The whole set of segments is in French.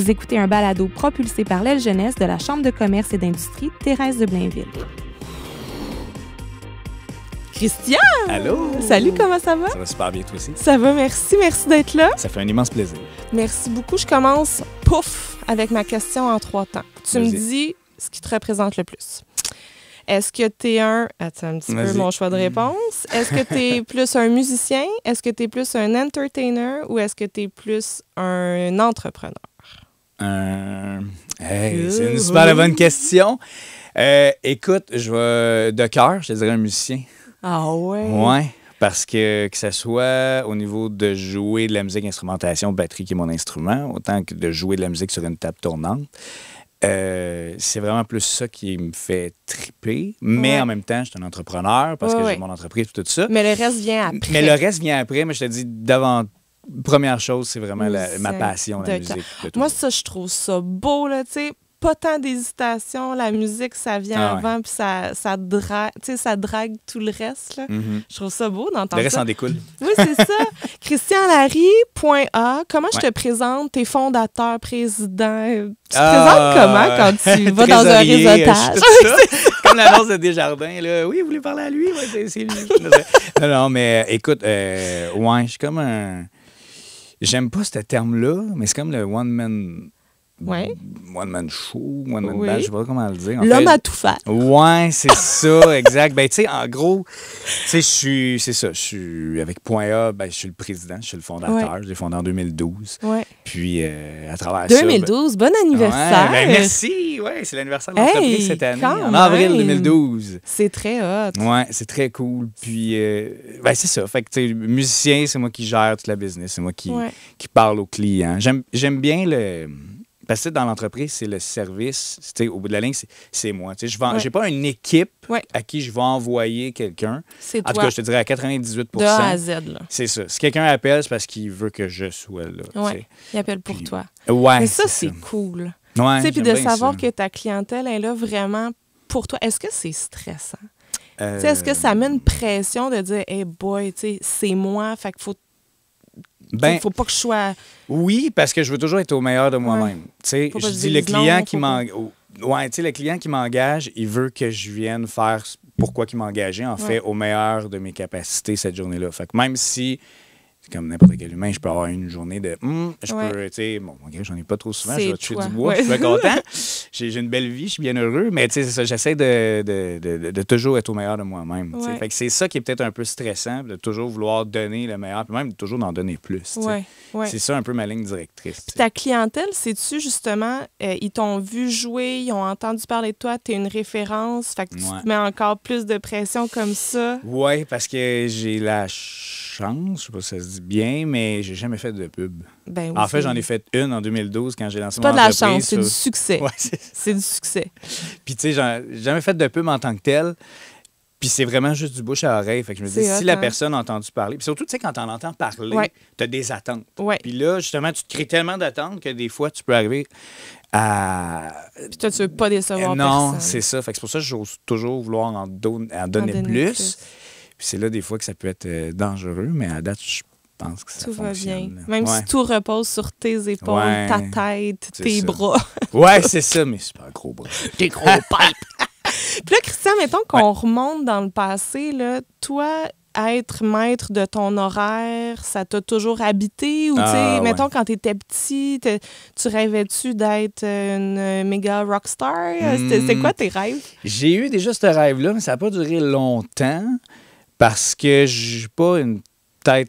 Vous écoutez un balado propulsé par l'aile jeunesse de la Chambre de commerce et d'industrie Thérèse de Blainville. Christian! Allô! Salut, comment ça va? Ça va super bien, toi aussi. Ça va, merci, merci d'être là. Ça fait un immense plaisir. Merci beaucoup. Je commence, pouf, avec ma question en trois temps. Tu me dis ce qui te représente le plus. Est-ce que tu es un. Attends un petit peu mon choix de réponse. Est-ce que tu es plus un musicien? Est-ce que tu es plus un entertainer? Ou est-ce que tu es plus un entrepreneur? Euh, hey, c'est une super bonne question. Euh, écoute, je vais de cœur, je te dirais un musicien. Ah ouais? Ouais. Parce que que ce soit au niveau de jouer de la musique instrumentation, batterie qui est mon instrument, autant que de jouer de la musique sur une table tournante, euh, c'est vraiment plus ça qui me fait triper. Mais en même temps, je suis un entrepreneur parce que j'ai mon entreprise et tout ça. Mais le reste vient après. Mais le reste vient après. Mais je te dis, davantage, première chose, c'est vraiment ma passion, la musique. Moi, ça, je trouve ça beau, là, tu sais pas tant d'hésitation. La musique, ça vient ah avant, puis ça, ça, ça drague tout le reste. Là. Mm-hmm. Je trouve ça beau d'entendre ça. Le reste en découle. Oui, c'est ça. Christian Larry.a, comment je te présente? T'es fondateurs, président. Tu te ah! présentes comment quand tu vas dans un réseautage? Comme l'annonce de Desjardins, là. Oui, vous voulez parler à lui? c'est lui. non, non, mais euh, écoute, euh, ouais, je suis comme un J'aime pas ce terme-là, mais c'est comme le one-man Ouais. One man show, one man oui. je je sais pas comment le dire. L'homme à tout faire. Ouais, c'est ça, exact. Ben, tu sais, en gros, tu sais, je suis, c'est ça, je suis avec Point A, ben, je suis le président, je suis le fondateur, J'ai je fondé en 2012. Ouais. Puis, euh, à travers 2012, ça, 2012, ben bon ben, anniversaire. ben, merci, ouais, c'est l'anniversaire de l'entreprise cette année, en avril 2012. C'est très hot. Ouais, c'est très cool. Puis, euh, ben, c'est ça. Fait que, tu musicien, c'est moi qui gère toute la business, c'est moi qui, qui parle aux clients. J'aime bien le parce dans l'entreprise, c'est le service. Au bout de la ligne, c'est moi. Je n'ai pas une équipe à qui je vais envoyer quelqu'un. En toi. tout cas, je te dirais à 98 De A à Z. C'est ça. Si quelqu'un appelle, c'est parce qu'il veut que je sois là. Ouais. Il appelle pour toi. Mais ça, c'est cool. Puis de savoir que ta clientèle est là vraiment pour toi. Est-ce que c'est stressant? Est-ce que euh. ça met une pression de dire, hey boy, c'est moi, fait qu'il faut ben, faut pas que je sois. Oui, parce que je veux toujours être au meilleur de moi-même. Je dis le client, qui le client qui m'engage, il veut que je vienne faire pourquoi il m'a en fait, au meilleur de mes capacités cette journée-là. Fait même si comme n'importe quel humain, je peux avoir une journée de hum, je peux, tu sais, bon, gars, j'en ai pas trop souvent, je vais tuer du bois, je suis content, j'ai une belle vie, je suis bien heureux, mais tu sais, c'est ça, j'essaie de, toujours être au meilleur de moi-même. Fait que c'est ça qui est peut-être un peu stressant, de toujours vouloir donner le meilleur, puis même toujours d'en donner plus. C'est ça un peu ma ligne directrice. Puis ta clientèle, sais tu justement, euh, ils t'ont vu jouer, ils ont entendu parler de toi, tu es une référence, fait que tu te mets encore plus de pression comme ça? Oui, parce que j'ai la chance, je sais pas si ça se dit bien, mais j'ai jamais fait de pub. Ben en fait, j'en ai fait une en 2012 quand j'ai lancé mon entreprise. C'est pas de la chance, c'est succès. c'est du succès. Puis tu sais, j'ai jamais fait de pub en tant que tel. Puis c'est vraiment juste du bouche à oreille. Fait que je me dis, si la hein? personne a entendu parler, puis surtout, tu sais, quand on entends parler, tu as des attentes. Puis là, justement, tu te crées tellement d'attentes que des fois, tu peux arriver à. Puis toi, tu veux pas décevoir non, c'est ça. Fait que c'est pour ça que j'ose toujours vouloir en, donner, plus. Puis c'est là des fois que ça peut être euh, dangereux, mais à date, je pense que ça Tout fonctionne. va bien. Même si tout repose sur tes épaules, ta tête, tes bras. ouais, c'est ça, mais c'est pas un gros bras. t'es gros pipes! Puis là, Christian, mettons qu'on remonte dans le passé, là, toi, être maître de ton horaire, ça t'a toujours habité? Ou, tu sais, ah, mettons, quand quand t'étais petit, tu rêvais-tu d'être une méga rockstar? star euh, C'était hmm. quoi tes rêves? J'ai eu déjà ce rêve-là, mais ça n'a pas duré longtemps parce que je j'ai pas une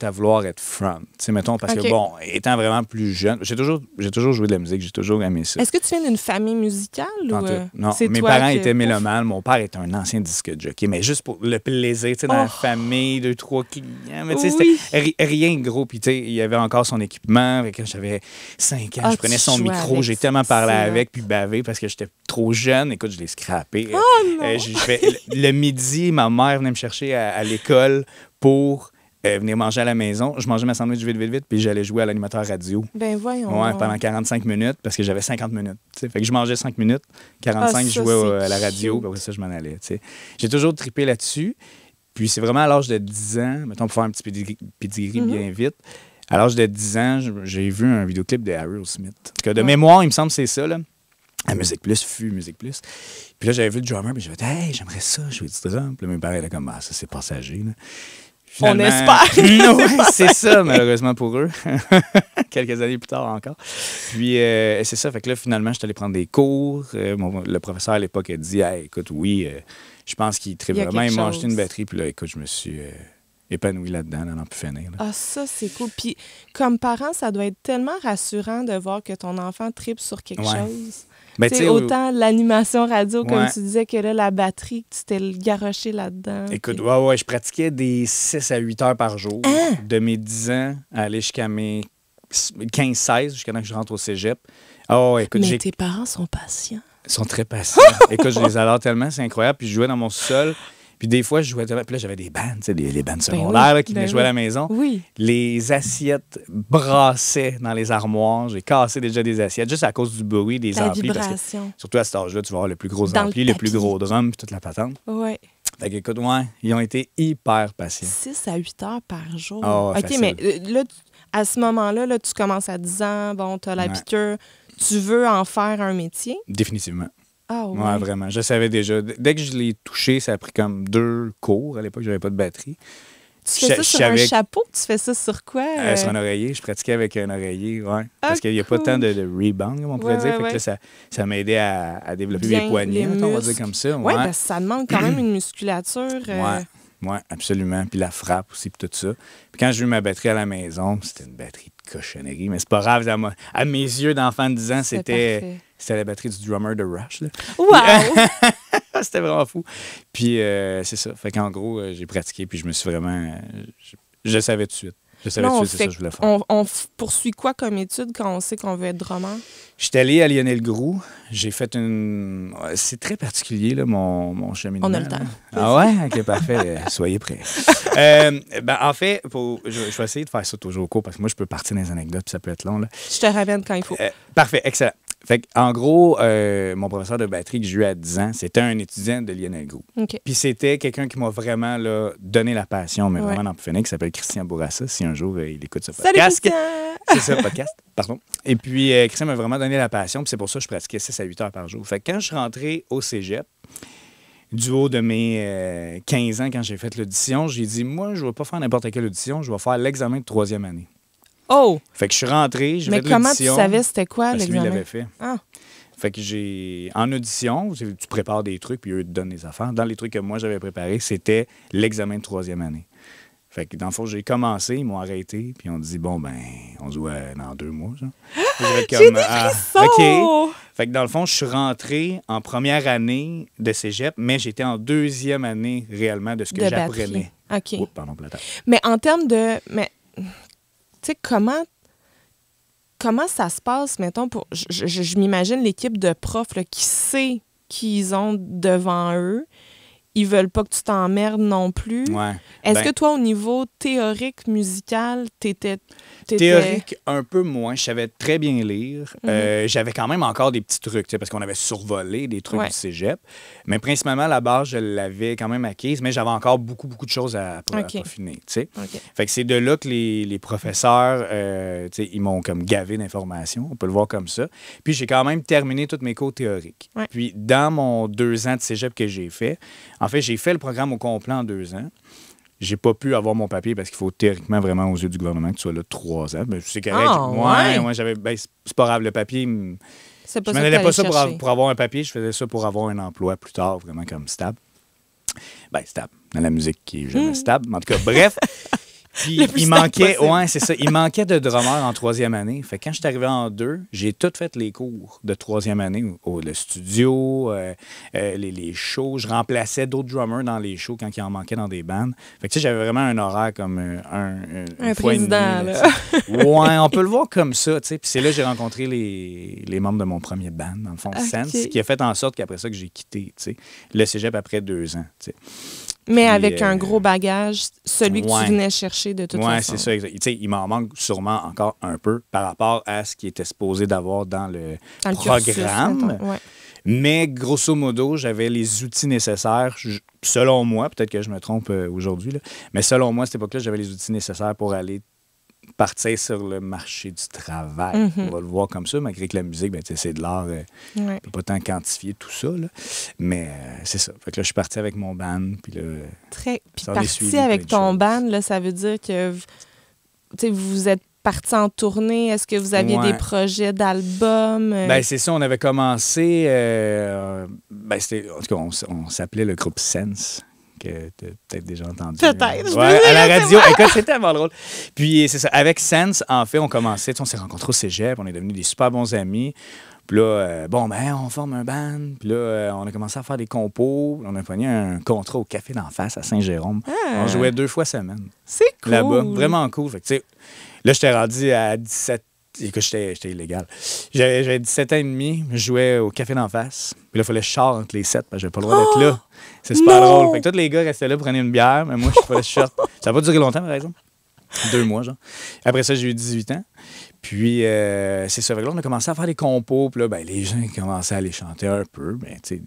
à vouloir être front. Tu mettons, parce que, bon, étant vraiment plus jeune, j'ai toujours, toujours joué de la musique, j'ai toujours aimé ça. Est-ce que tu viens d'une famille musicale ou. Euh, non, mes parents étaient mélomanes. Mon père était un ancien disque jockey, mais juste pour le plaisir, tu sais, dans la oh! famille, deux, trois clients. Mais tu sais, c'était rien de gros. Puis, tu sais, il y avait encore son équipement. Quand j'avais cinq ans, je ah, prenais son micro, j'ai tellement parlé avec, puis bavé parce que j'étais trop jeune. Écoute, je l'ai scrappé. Oh, euh, non. le, midi, ma mère venait me chercher à l'école pour euh, venir manger à la maison. Je mangeais ma sandwich vite, vite, vite, puis j'allais jouer à l'animateur radio. Ben voyons. Ouais, pendant 45 minutes, parce que j'avais 50 minutes. Fait que je mangeais 5 minutes, 45, je ah, jouais euh, à la radio, puis après ça, je m'en allais. J'ai toujours tripé là-dessus. Puis c'est vraiment à l'âge de 10 ans, mettons, pour faire un petit pedigree mhm. bien vite. À l'âge de 10 ans, j'ai vu un vidéoclip de Harry Smith. Que de mémoire, il me semble c'est ça, là. La Musique Plus, fut Musique Plus. Puis là, j'avais vu le drummer, puis j'avais dit, hey, j'aimerais ça, je du drum. Puis là, comme, ah, ça, c'est passager, on espère. c'est ça, malheureusement pour eux. Quelques années plus tard encore. Puis, euh, c'est ça. Fait que là, finalement, je suis allé prendre des cours. Euh, le professeur à l'époque a dit écoute, oui, euh, je pense qu'il tripe vraiment. Il m'a acheté une batterie. Puis là, écoute, je me suis épanoui là-dedans. elle on n'a plus Ah, ça, c'est cool. Puis, comme parent, ça doit être tellement rassurant de voir que ton enfant tripe sur quelque chose. Mais ben, autant l'animation radio, comme tu disais, que là, la batterie, tu t'es garoché là-dedans. Écoute, ouais, je pratiquais des 6 à 8 heures par jour, hein? de mes 10 ans à aller jusqu'à mes 15-16, jusqu'à que je rentre au cégep. Oh, Mais tes parents sont patients. Ils sont très patients. écoute, je les adore tellement, c'est incroyable. Puis je jouais dans mon sol. Puis des fois, je jouais Puis là, j'avais des bandes, tu sais, les, bandes ben secondaires qui ben venaient jouer à la maison. Oui. Les assiettes brassaient dans les armoires. J'ai cassé déjà des assiettes juste à cause du bruit des la Vibration. surtout à cet âge-là, tu vas avoir le plus gros dans ampli, le, plus gros drum, puis toute la patente. Oui. Fait que, écoute, ouais, ils ont été hyper patients. 6 à 8 heures par jour. Ah, OK, mais euh, là, à ce moment-là, là, tu commences à 10 ans, bon, tu as l'habitude, Tu veux en faire un métier? Définitivement. Ah, oui. vraiment. Je savais déjà. Dès que je l'ai touché, ça a pris comme deux cours. À l'époque, j'avais pas de batterie. Tu fais ça sur un chapeau? Tu fais ça sur quoi? Euh, sur un euh? oreiller. Je pratiquais avec un oreiller, ouais. Parce ah, qu'il n'y a pas tant de, de rebound, on pourrait dire. ça, ça aidé à, développer mes poignets, on va dire comme ça. Oui, parce que ça demande quand même une musculature. Euh. Oui, absolument. Puis la frappe aussi, puis tout ça. Puis quand j'ai eu ma batterie à la maison, c'était une batterie de cochonnerie, mais c'est pas grave. À, à mes yeux d'enfant de 10 ans, c'était c'était la batterie du drummer de Rush. Là. C'était vraiment fou. Puis euh, c'est ça. Fait qu'en gros, euh, j'ai pratiqué, puis je me suis vraiment. Euh, je, savais tout de suite. Je savais tout de suite, c'est ça que je voulais faire. On, poursuit quoi comme étude quand on sait qu'on veut être drummer? J'étais allé à Lionel Groux. J'ai fait une. C'est très particulier, là, mon, mon cheminement. On a le temps. Ah ouais? Ok, parfait. Soyez prêts. ben, en fait, pour... je, vais essayer de faire ça toujours au court parce que moi, je peux partir dans les anecdotes puis ça peut être long. Je te ramène quand il faut. parfait, excellent. Fait en gros, euh, mon professeur de batterie que j'ai eu à 10 ans, c'était un étudiant de Lionel Puis c'était quelqu'un qui m'a vraiment donné la passion, mais vraiment dans Phoenix, qui s'appelle Christian Bourassa, si un jour euh, il écoute ce podcast. C'est ça, podcast. Pardon. Et puis euh, Christian m'a vraiment donné la passion, puis c'est pour ça que je pratiquais 6 à 8 heures par jour. Fait quand je suis rentré au cégep, du haut de mes 15 ans, quand j'ai fait l'audition, j'ai dit Moi, je ne vais pas faire n'importe quelle audition, je vais faire l'examen de troisième année. Oh! Fait que je suis rentré, j'ai fait Mais comment tu savais c'était quoi l'examen? Lui, l'avait fait. Ah. Fait que j'ai. En audition, tu prépares des trucs, puis eux te donnent des affaires. Dans les trucs que moi j'avais préparés, c'était l'examen de troisième année. Fait que dans le fond, j'ai commencé, ils m'ont arrêté, puis on dit bon ben, on se voit dans deux mois, ça. j'ai ah, OK. Fait que dans le fond, je suis rentré en première année de Cégep, mais j'étais en deuxième année réellement de ce que j'apprenais. OK. Oups, pardon, Mais en termes de. Mais comment ça se passe, mettons, pour. Je, m'imagine l'équipe de profs qui sait qu'ils ont devant eux, ils veulent pas que tu t'emmerdes non plus. Est-ce ben que toi, au niveau théorique musical, t'étais... Théorique, un peu moins. Je savais très bien lire. Mhm. Euh, j'avais quand même encore des petits trucs, parce qu'on avait survolé des trucs du cégep. Mais principalement, la base, je l'avais quand même acquise, mais j'avais encore beaucoup, beaucoup de choses à, pour, Fait que c'est de là que les, professeurs, euh, ils m'ont comme gavé d'informations, on peut le voir comme ça. Puis j'ai quand même terminé toutes mes cours théoriques. Puis dans mon deux ans de cégep que j'ai fait, en fait, j'ai fait le programme au complet en deux ans. J'ai pas pu avoir mon papier parce qu'il faut théoriquement vraiment aux yeux du gouvernement que tu sois là trois ans. Mais ben, c'est correct. Moi, ah, j'avais. Ben, c'est pas grave, le papier. C'est pas pas ça pour, avoir un papier, je faisais ça pour avoir un emploi plus tard, vraiment comme stable. Ben, stable. Dans la musique qui est jamais hmm. stable. En tout cas, bref. Puis il manquait, ouais, c'est ça. Il manquait de drummer en troisième année. Fait quand je suis arrivé en deux, j'ai tout fait les cours de troisième année, au, le studio, euh, euh, les, shows. Je remplaçais d'autres drummers dans les shows quand il en manquait dans des bandes. Fait que tu sais, j'avais vraiment un horaire comme un. Un, président, ouais, on peut le voir comme ça, tu Puis c'est là que j'ai rencontré les, membres de mon premier band, dans le fond, Sense, qui a fait en sorte qu'après ça, que j'ai quitté, tu sais, le cégep après deux ans, mais avec un euh, gros bagage, celui que tu venais chercher de toute façon. Oui, c'est ça. Exact. Il m'en manque sûrement encore un peu par rapport à ce qui était supposé d'avoir dans le, programme. mais grosso modo, j'avais les outils nécessaires, selon moi, peut-être que je me trompe euh, aujourd'hui, mais selon moi, à cette époque-là, j'avais les outils nécessaires pour aller partir sur le marché du travail. Mhm. On va le voir comme ça, malgré que la musique, ben, c'est de l'art. Euh, on peut pas tant quantifier tout ça. Mais euh, c'est ça. Fait que là, je suis parti avec mon band. Puis là, Très. Puis parti avec ton band, là, ça veut dire que vous êtes parti en tournée. Est-ce que vous aviez des projets d'albums? Euh? Ben, c'est ça. On avait commencé... Ben, en tout cas, on s'appelait le groupe Sense que tu peut-être déjà entendu. Peut-être. à la radio. Écoute, c'était tellement drôle. Puis c'est ça. Avec Sense, en fait, on commençait, on s'est rencontrés au cégep, on est devenus des super bons amis. Puis là, euh, bon, ben, on forme un band. Puis là, euh, on a commencé à faire des compos. On a pogné un contrat au Café d'en face à Saint-Jérôme. Ah. On jouait deux fois semaine. C'est cool. Là-bas. Vraiment cool. Fait que, là, j'étais rendu à 17 Écoute, j'étais illégal. J'avais 17 ans et demi, je jouais au café d'en face. Puis là, il fallait que entre les 7 parce que j'avais pas le droit d'être là. Oh! C'est super drôle. Fait que tous les gars restaient là, pour prendre une bière, mais moi, je fallait short. Ça n'a pas duré longtemps, par exemple. Deux mois, genre. Après ça, j'ai eu 18 ans. Puis, euh, c'est ça. Fait que là, on a commencé à faire des compos. Puis là, ben, les gens commençaient à les chanter un peu. Ben, tu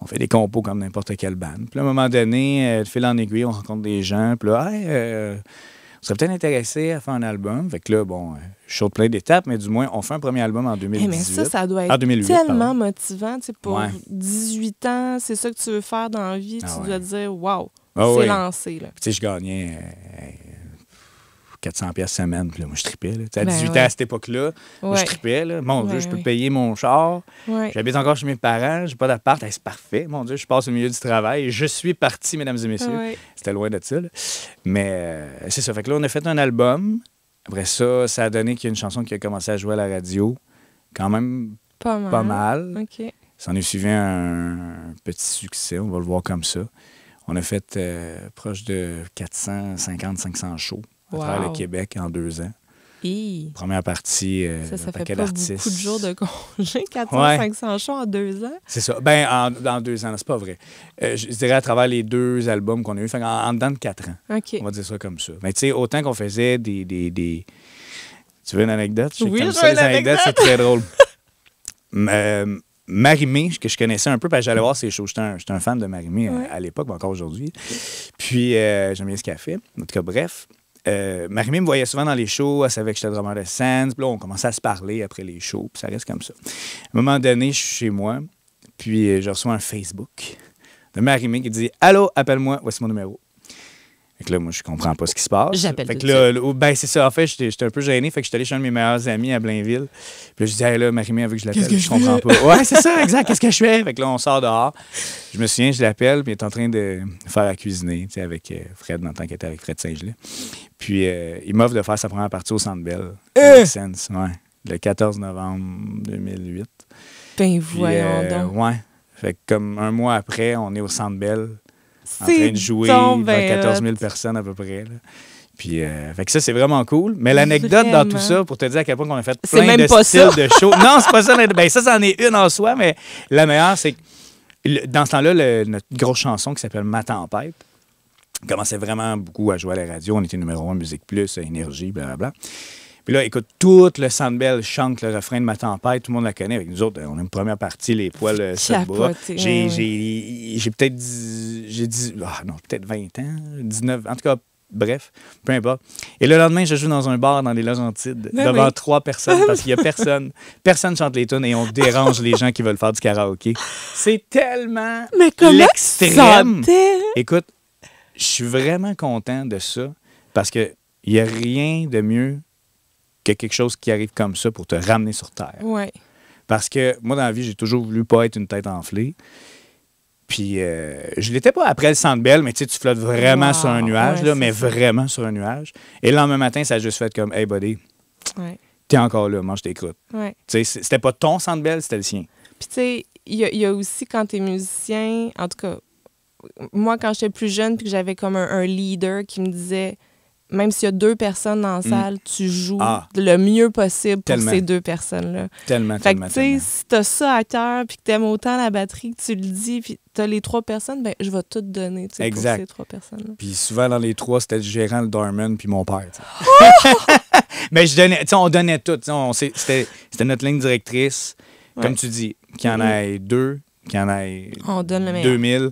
on fait des compos comme n'importe quelle bande. Puis à un moment donné, euh, de fil en aiguille, on rencontre des gens. Puis là, hey, euh, serait peut-être intéressé à faire un album. Fait que là, bon, euh, je saute plein d'étapes, mais du moins, on fait un premier album en 2018. Eh, mais ça, ça doit ah, être tellement motivant. Tu sais, pour 18 ans, c'est ça que tu veux faire dans la vie. Ah tu dois dire, waouh, wow, ah c'est lancé. Là. tu sais, je gagnais. Euh, 400 pièces semaine. Puis là, moi, je tripais. À 18 ben ans, à cette époque-là, je tripais. Là. Mon Dieu, je peux payer mon char. J'habite encore chez mes parents. J'ai pas d'appart. c'est parfait. Mon Dieu, je passe au milieu du travail. Je suis parti, mesdames et messieurs. C'était loin de ça. Mais euh, c'est ça. Fait que là, on a fait un album. Après ça, ça a donné qu'il y a une chanson qui a commencé à jouer à la radio. Quand même pas mal. Ça en est suivi un petit succès. On va le voir comme ça. On a fait euh, proche de 450-500 shows à travers le Québec en deux ans. Première partie, euh, ça, ça fait beaucoup de jours de congé, 4500 shows en deux ans. C'est ça. Ben, en, deux ans, c'est pas vrai. Euh, je dirais à travers les deux albums qu'on a eu, en, dedans de quatre ans. On va dire ça comme ça. Mais tu sais, autant qu'on faisait des, des, des, Tu veux une anecdote? Je oui, je veux une anecdote. c'est très drôle. Euh, Marimé, que je connaissais un peu, parce que j'allais voir ses shows. J'étais un, un, fan de Marimé à, l'époque, mais encore aujourd'hui. Puis, j'aime bien ce qu'elle fait. En tout cas, bref. Euh, marie me voyait souvent dans les shows, elle savait que j'étais drummer de Sands, puis on commençait à se parler après les shows, puis ça reste comme ça. À un moment donné, je suis chez moi, puis euh, je reçois un Facebook de marie qui dit Allô, appelle-moi, voici mon numéro là, moi, je comprends pas ce qui se passe. Fait ben, c'est ça. En fait, j'étais un peu gêné. Fait que j'étais allé chez un de mes meilleurs amis à Blainville. Puis je disais, hey, là, Marie-Mé, avec que je l'appelle, je, comprends pas. ouais, c'est ça, exact. Qu'est-ce que je fais? Fait que là, on sort dehors. Je me souviens, je l'appelle, puis il est en train de faire la cuisiner, tu sais, avec euh, Fred, en tant qu'il était avec Fred Saint-Gelais. Puis euh, il m'offre de faire sa première partie au Centre Bell. Eh! Le 14 novembre 2008. Ben, voyons euh, donc. Ouais. Fait que comme un mois après, on est au Centre Bell en train de jouer 14 000 personnes à peu près. Là. Puis, euh, fait que ça, c'est vraiment cool. Mais l'anecdote dans tout ça, pour te dire à quel point on a fait plein de styles de show. non, c'est pas ça. Ben, ça, c'en est une en soi, mais la meilleure, c'est que dans ce temps-là, notre grosse chanson qui s'appelle Ma Tempête commençait vraiment beaucoup à jouer à la radio. On était numéro un Musique Plus, Énergie, blablabla. Puis là, écoute, tout le Sandbell chante le refrain de Ma tempête. Tout le monde la connaît. Avec nous autres, on a une première partie, les poils euh, le bras. J'ai peut-être j'ai dit, ah non, peut-être 20 ans, 19, en tout cas, bref, peu importe. Et le lendemain, je joue dans un bar dans les Loges ben devant trois personnes, parce qu'il n'y a personne. personne chante les tunes et on dérange les gens qui veulent faire du karaoke. C'est tellement l'extrême. Écoute, je suis vraiment content de ça, parce que il n'y a rien de mieux quelque chose qui arrive comme ça pour te ramener sur Terre. Oui. Parce que moi, dans la vie, j'ai toujours voulu pas être une tête enflée. Puis euh, je l'étais pas après le centre belle, mais tu flottes vraiment sur un nuage, là, mais vraiment sur un nuage. Et le lendemain matin, ça a juste fait comme Hey buddy, t'es encore là, mange tes croûtes. C'était pas ton centre belle, c'était le sien. Puis tu sais, il y, a aussi quand t'es musicien, en tout cas, moi quand j'étais plus jeune, puis que j'avais comme un leader qui me disait même s'il y a deux personnes dans la mm. salle, tu joues ah. le mieux possible pour ces deux personnes-là. Tellement, tellement. que, tu sais, si t'as ça à cœur, puis que t'aimes autant la batterie, que tu le dis, puis t'as les trois personnes, ben je vais tout donner, tu sais, pour ces trois personnes-là. Puis souvent, dans les trois, c'était le gérant, le Dorman, puis mon père, oh! Mais je donnais, tu sais, on donnait tout. C'était notre ligne directrice, comme tu dis, qu'il y en mm-hmm. ait deux, qu'il y en ait on donne 2000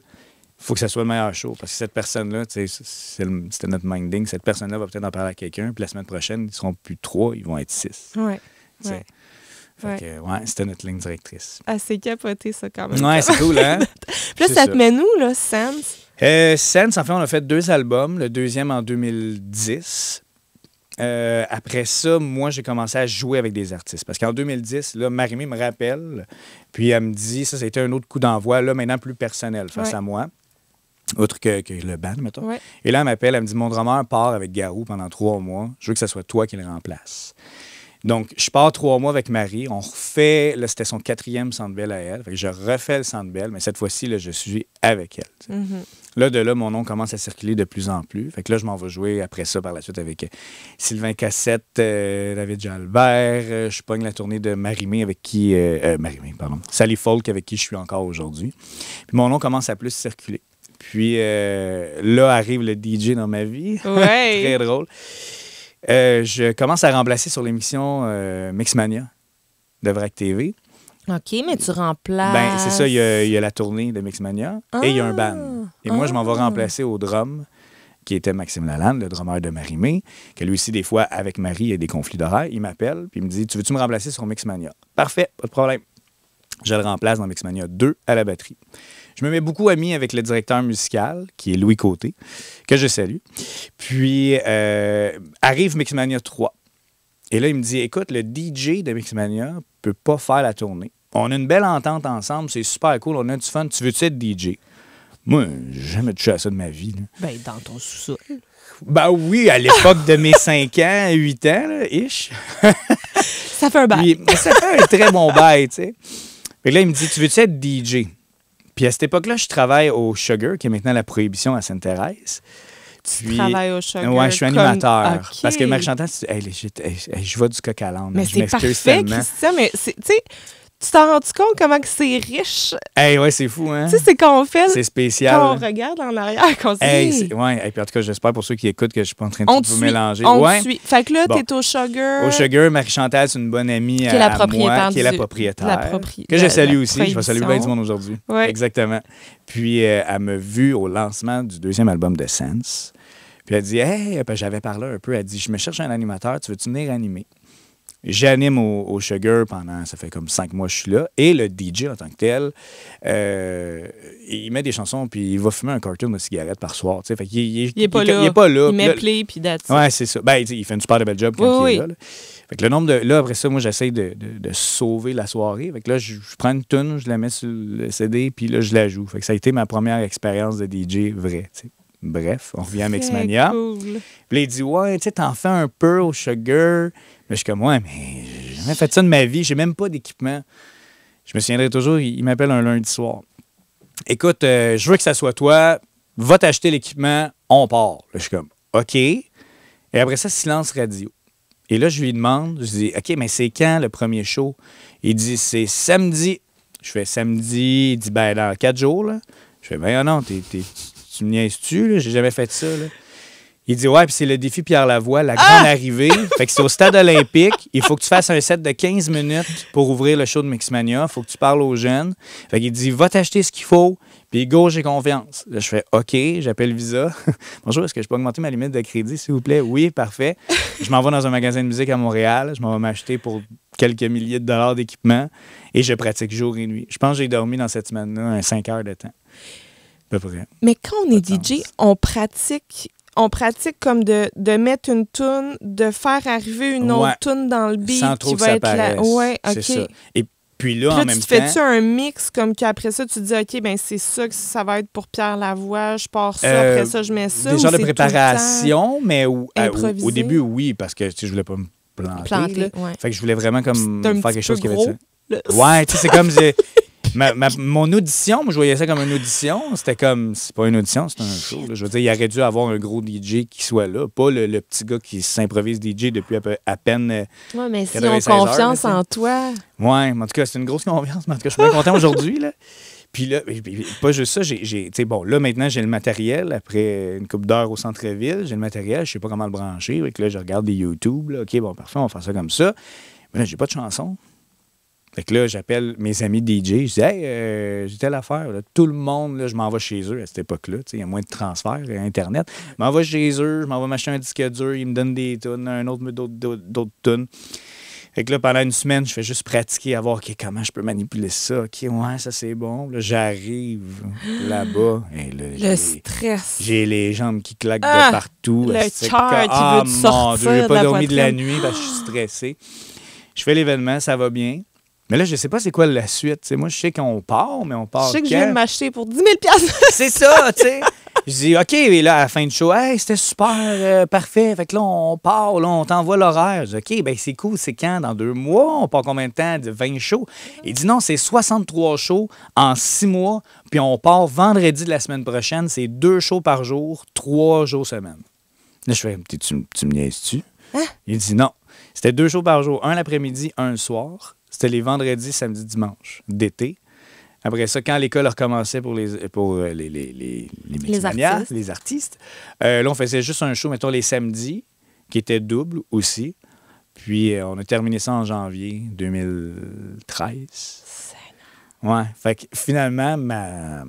faut que ça soit le meilleur show. Parce que cette personne-là, c'était notre minding, cette personne-là va peut-être en parler à quelqu'un, puis la semaine prochaine, ils seront plus trois, ils vont être six. Ouais. ouais. c'était notre ligne directrice. Ah, c'est capoté, ça, quand même. Ouais, c'est cool, hein? puis là, ça te met où, là, Sense? Euh, en fait, on a fait deux albums. Le deuxième en 2010. Euh, après ça, moi, j'ai commencé à jouer avec des artistes. Parce qu'en 2010, là, Marimé me rappelle, puis elle me dit, ça, c'était un autre coup d'envoi, là, maintenant plus personnel face à moi. Autre que, le ban, mettons. Et là, elle m'appelle, elle me dit Mon drameur part avec Garou pendant trois mois. Je veux que ce soit toi qui le remplace. Donc, je pars trois mois avec Marie. On refait, c'était son quatrième Sandbell à elle. que je refais le Sandbell, mais cette fois-ci, là, je suis avec elle. Mm-hmm. Là, de là, mon nom commence à circuler de plus en plus. Fait que là, je m'en vais jouer après ça par la suite avec euh, Sylvain Cassette, euh, David Jalbert. Euh, je pogne la tournée de Marimé avec qui... Euh, mé pardon. Sally Folk avec qui je suis encore aujourd'hui. Puis mon nom commence à plus circuler. Puis euh, là arrive le DJ dans ma vie. Très drôle. Euh, je commence à remplacer sur l'émission euh, Mixmania de Vrac TV. OK, mais tu remplaces. Ben, c'est ça, il y, a, la tournée de Mixmania et il y a un ban. Et moi, je m'en vais ah. remplacer au drum, qui était Maxime Lalande, le drummer de Marimé, que lui aussi, des fois, avec Marie, il y a des conflits d'horaire. Il m'appelle, puis il me dit Tu veux-tu me remplacer sur Mixmania Parfait, pas de problème. Je le remplace dans Mixmania 2 à la batterie. Je me mets beaucoup ami avec le directeur musical, qui est Louis Côté, que je salue. Puis euh, arrive Mixmania 3. Et là, il me dit Écoute, le DJ de Mixmania ne peut pas faire la tournée. On a une belle entente ensemble, c'est super cool, on a du fun. Tu veux-tu être DJ Moi, j'ai jamais touché à ça de ma vie. Ben, dans ton sous-sol. Ben oui, à l'époque de mes 5 ans, 8 ans, ish. ça fait un bail. ça fait un très bon bail, tu sais. là, il me dit Tu veux-tu être DJ puis à cette époque-là, je travaille au Sugar, qui est maintenant la prohibition à Sainte-Thérèse. Tu travailles au Sugar? Ouais, je suis animateur. Parce que Marchandant, hey, je vois du coq à l'âme. Mais c'est parfait, Christian, mais tu sais tu t'en rends compte comment c'est riche? Eh ouais, c'est fou, hein? Tu sais, c'est qu'on fait. C'est spécial. Quand on regarde en arrière, qu'on se Ouais, et puis en tout cas, j'espère pour ceux qui écoutent que je suis pas en train de vous mélanger. On suit. Fait que là, t'es au Sugar. Au Sugar, Marie-Chantal, c'est une bonne amie. Qui est la propriétaire. qui est la propriétaire. Que je salue aussi. je vais saluer bien du monde aujourd'hui. Exactement. Puis euh, elle m'a vu au lancement du deuxième album de Sense. Puis elle dit Hey, j'avais parlé un peu. Elle dit Je me cherche un animateur, tu veux-tu venir animer? J'anime au, au, Sugar pendant, ça fait comme cinq mois que je suis là. Et le DJ en tant que tel, euh, il met des chansons, puis il va fumer un carton de cigarette par soir. tu sais, il, il, est pas là. il, est pas là. Il met play, puis date. Ouais, c'est ça. Ben, il fait une super belle job quand il est là, Fait que le nombre de. Là, après ça, moi, j'essaie de, de, sauver la soirée. Fait que là, je, prends une tune, je la mets sur le CD, puis là, je la joue. Fait que ça a été ma première expérience de DJ vraie. sais. Bref, on revient à Mixmania. Cool. Puis il dit Ouais, tu sais, t'en fais un peu au sugar. Mais je suis comme Ouais, mais j'ai jamais fait ça de ma vie, j'ai même pas d'équipement. Je me souviendrai toujours, il m'appelle un lundi soir. Écoute, euh, je veux que ça soit toi, va t'acheter l'équipement, on part. je suis comme OK. Et après ça, silence radio. Et là, je lui demande, je dis OK, mais c'est quand le premier show Il dit C'est samedi. Je fais samedi. Il dit Ben, dans quatre jours, là. Je fais Ben, oh non, t'es tu me niaises J'ai jamais fait ça. Il dit Ouais, puis c'est le défi Pierre Lavoie, la grande ah! arrivée. Fait que c'est au stade olympique. Il faut que tu fasses un set de 15 minutes pour ouvrir le show de Mixmania. Il faut que tu parles aux jeunes. Fait qu'il dit Va t'acheter ce qu'il faut. Puis go, j'ai confiance. je fais OK, j'appelle Visa. Bonjour, est-ce que je peux augmenter ma limite de crédit, s'il vous plaît? Oui, parfait. Je m'en vais dans un magasin de musique à Montréal. Je m'en vais m'acheter pour quelques milliers de dollars d'équipement et je pratique jour et nuit. Je pense que j'ai dormi dans cette semaine-là un 5 heures de temps. Ben, mais quand on est DJ, on pratique on pratique comme de, mettre une toune, de faire arriver une autre toune dans le beat qui va être la... ouais, OK. Ça. Et puis là, en même tu fais-tu un mix comme qu'après ça, tu dis, OK, ben c'est ça que ça va être pour Pierre Lavoie, je pars ça, euh, après ça, je mets ça. Des genres de préparation, mais euh, au, début, oui, parce que je ne je voulais pas me planter. Fait que je voulais vraiment comme faire quelque chose qui avait... Ouais, tu sais, c'est comme... mon audition, je voyais ça comme une audition. C'était comme, c'est pas une audition, c'est un show. Je veux dire, il aurait dû avoir un gros DJ qui soit là, pas le, petit gars qui s'improvise DJ depuis à, peine. Euh, oui, mais si on confiance en toi. Oui, en tout cas, c'est une grosse confiance. en tout cas, je suis content aujourd'hui. Là. Puis là, pas juste ça, j'ai. bon, là, maintenant, j'ai le matériel. Après une coupe d'heure au centre-ville, j'ai le matériel, je sais pas comment le brancher. là, je regarde des YouTube. OK, bon, parfait, on va faire ça comme ça. Mais là, j'ai pas de chanson. Fait là, j'appelle mes amis DJ. Je dis, hey, euh, j'ai telle affaire. Tout le monde, je m'en vais chez eux à cette époque-là. Il y a moins de transfert, euh, Internet. Je m'en vais chez eux, je m'en vais m'acheter un disque dur. Ils me donnent des tunes, un autre, d'autres tunes. Fait que là, pendant une semaine, je fais juste pratiquer à voir comment je peux manipuler ça. OK, ouais, ça c'est bon. Là, j'arrive là-bas. Et le stress. J'ai les jambes qui claquent de ah! partout. Le ah, sortir. Mon Dieu, pas dormi de la nuit parce que je suis stressé. Je fais l'événement, ça va bien. Mais là, je sais pas c'est quoi la suite. c'est moi, je sais qu'on part, mais on part. Je sais que je viens de m'acheter pour 10 000 C'est ça, tu sais. Je dis, OK, et là, à la fin de show, c'était super, euh, parfait. Fait que là, on part, on t'envoie l'horaire. Je dis, OK, ben c'est cool, c'est quand? Dans deux mois? On part combien de temps? De 20 shows? Il dit, non, c'est 63 shows en six mois, puis on part vendredi de la semaine prochaine. C'est deux shows par jour, trois jours semaine. Là, je fais, tu, me niaises-tu? Hein? Il dit, non. C'était deux shows par jour, un l'après-midi, un le soir. C'était les vendredis, samedis, dimanches d'été. Après ça, quand l'école recommençait pour les pour euh, les, les, les, artistes, euh, là, on faisait juste un show, mettons, les samedis, qui était double aussi. Puis euh, on a terminé ça en janvier 2013. Ouais. Fait que finalement, ma,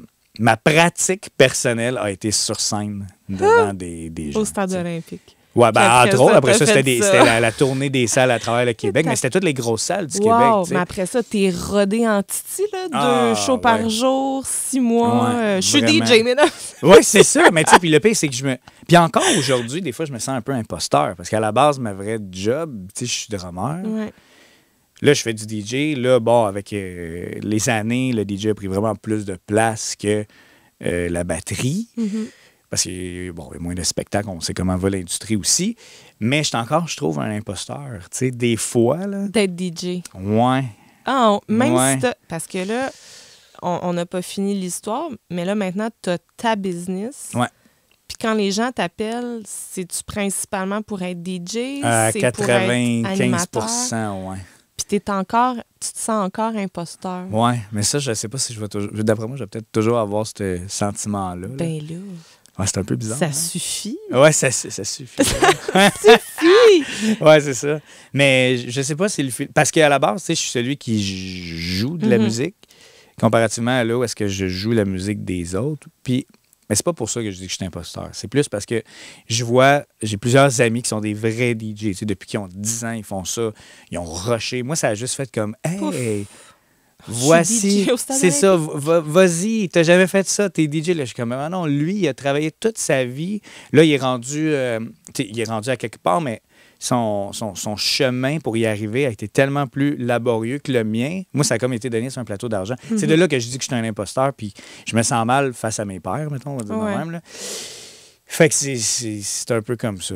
pratique personnelle a été sur scène devant ah! des, des Au stade olympique. Ouais, ben, entre après ça, c'était la, tournée des salles à travers le Québec, mais c'était toutes les grosses salles du Québec. mais après ça, t'es rodé en titi, là, deux ah, shows par jour, six mois. Euh, je suis DJ, non. oui, c'est ça. Mais tu sais, puis le pire, c'est que je me. Puis encore aujourd'hui, des fois, je me sens un peu imposteur, parce qu'à la base, ma vraie job, tu sais, je suis drameur. Ouais. Là, je fais du DJ. Là, bon, avec euh, les années, le DJ a pris vraiment plus de place que euh, la batterie. Mm parce que, bon, y a moins de spectacles, on sait comment va l'industrie aussi. Mais je suis encore, je trouve, un imposteur. Tu sais, des fois, là. D'être DJ. Ouais. Ah, même Parce que là, on n'a pas fini l'histoire, mais là, maintenant, tu as ta business. Ouais. Puis quand les gens t'appellent, c'est-tu principalement pour être DJ? Euh, 95 pour être ouais. Puis t'es encore, tu te sens encore imposteur. ouais mais ça, je sais pas si je vais toujours. D'après moi, je vais peut-être toujours avoir ce sentiment-là. Ben là c'est un peu bizarre. Ça hein. suffit. Ouais, ça, suffit. ça suffit! ouais, c'est ça. Mais je sais pas si le Parce qu'à la base, tu sais, je suis celui qui joue de la mhm. musique, comparativement à là où est-ce que je joue la musique des autres. Puis. Mais c'est pas pour ça que je dis que je suis imposteur. C'est plus parce que je vois, j'ai plusieurs amis qui sont des vrais DJ. depuis qu'ils ont 10 ans, ils font ça. Ils ont rushé. Moi, ça a juste fait comme Hey, Voici, c'est ça, vas-y, t'as jamais fait ça, t'es DJ. Là, je suis comme, ah non, lui, il a travaillé toute sa vie. Là, il est rendu, euh, il est rendu à quelque part, mais son, son, chemin pour y arriver a été tellement plus laborieux que le mien. Moi, ça a comme été donné sur un plateau d'argent. Mhm. C'est de là que je dis que je suis un imposteur, puis je me sens mal face à mes pères, mettons, on va dire moi même. Fait que c'est un peu comme ça.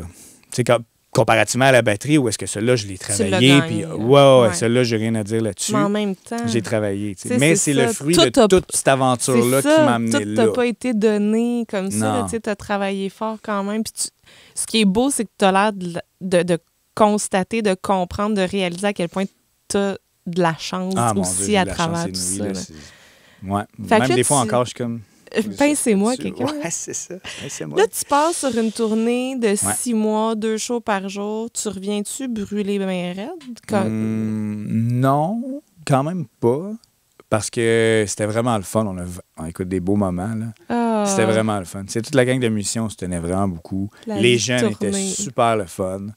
C'est comme comparativement à la batterie, où est-ce que celle-là, je l'ai travaillé, puis wow, hein. ouais, celle-là, n'ai rien à dire là-dessus. en même temps. J'ai travaillé. mais c'est le fruit de toute cette aventure-là qui m'a amené tout là. Tout n'a pas été donné comme ça. Tu as travaillé fort quand même. Puis Ce qui est beau, c'est que tu as l'air de, de, constater, de comprendre, de réaliser à quel point tu as de la chance ah, aussi à travers tout ça. ouais. Même des fois encore, je suis comme. Pincez-moi quelqu'un. Ouais, c'est ça. Là, tu passes sur une tournée de six mois, deux shows par jour. Tu reviens-tu brûler bien raide? Mmh, non, quand même pas. Parce que c'était vraiment le fun. On a on écoute des beaux moments. Là. Ah. C'était vraiment le fun. C'est toute la gang de musiciens, on se tenait vraiment beaucoup. les jeunes étaient super le fun.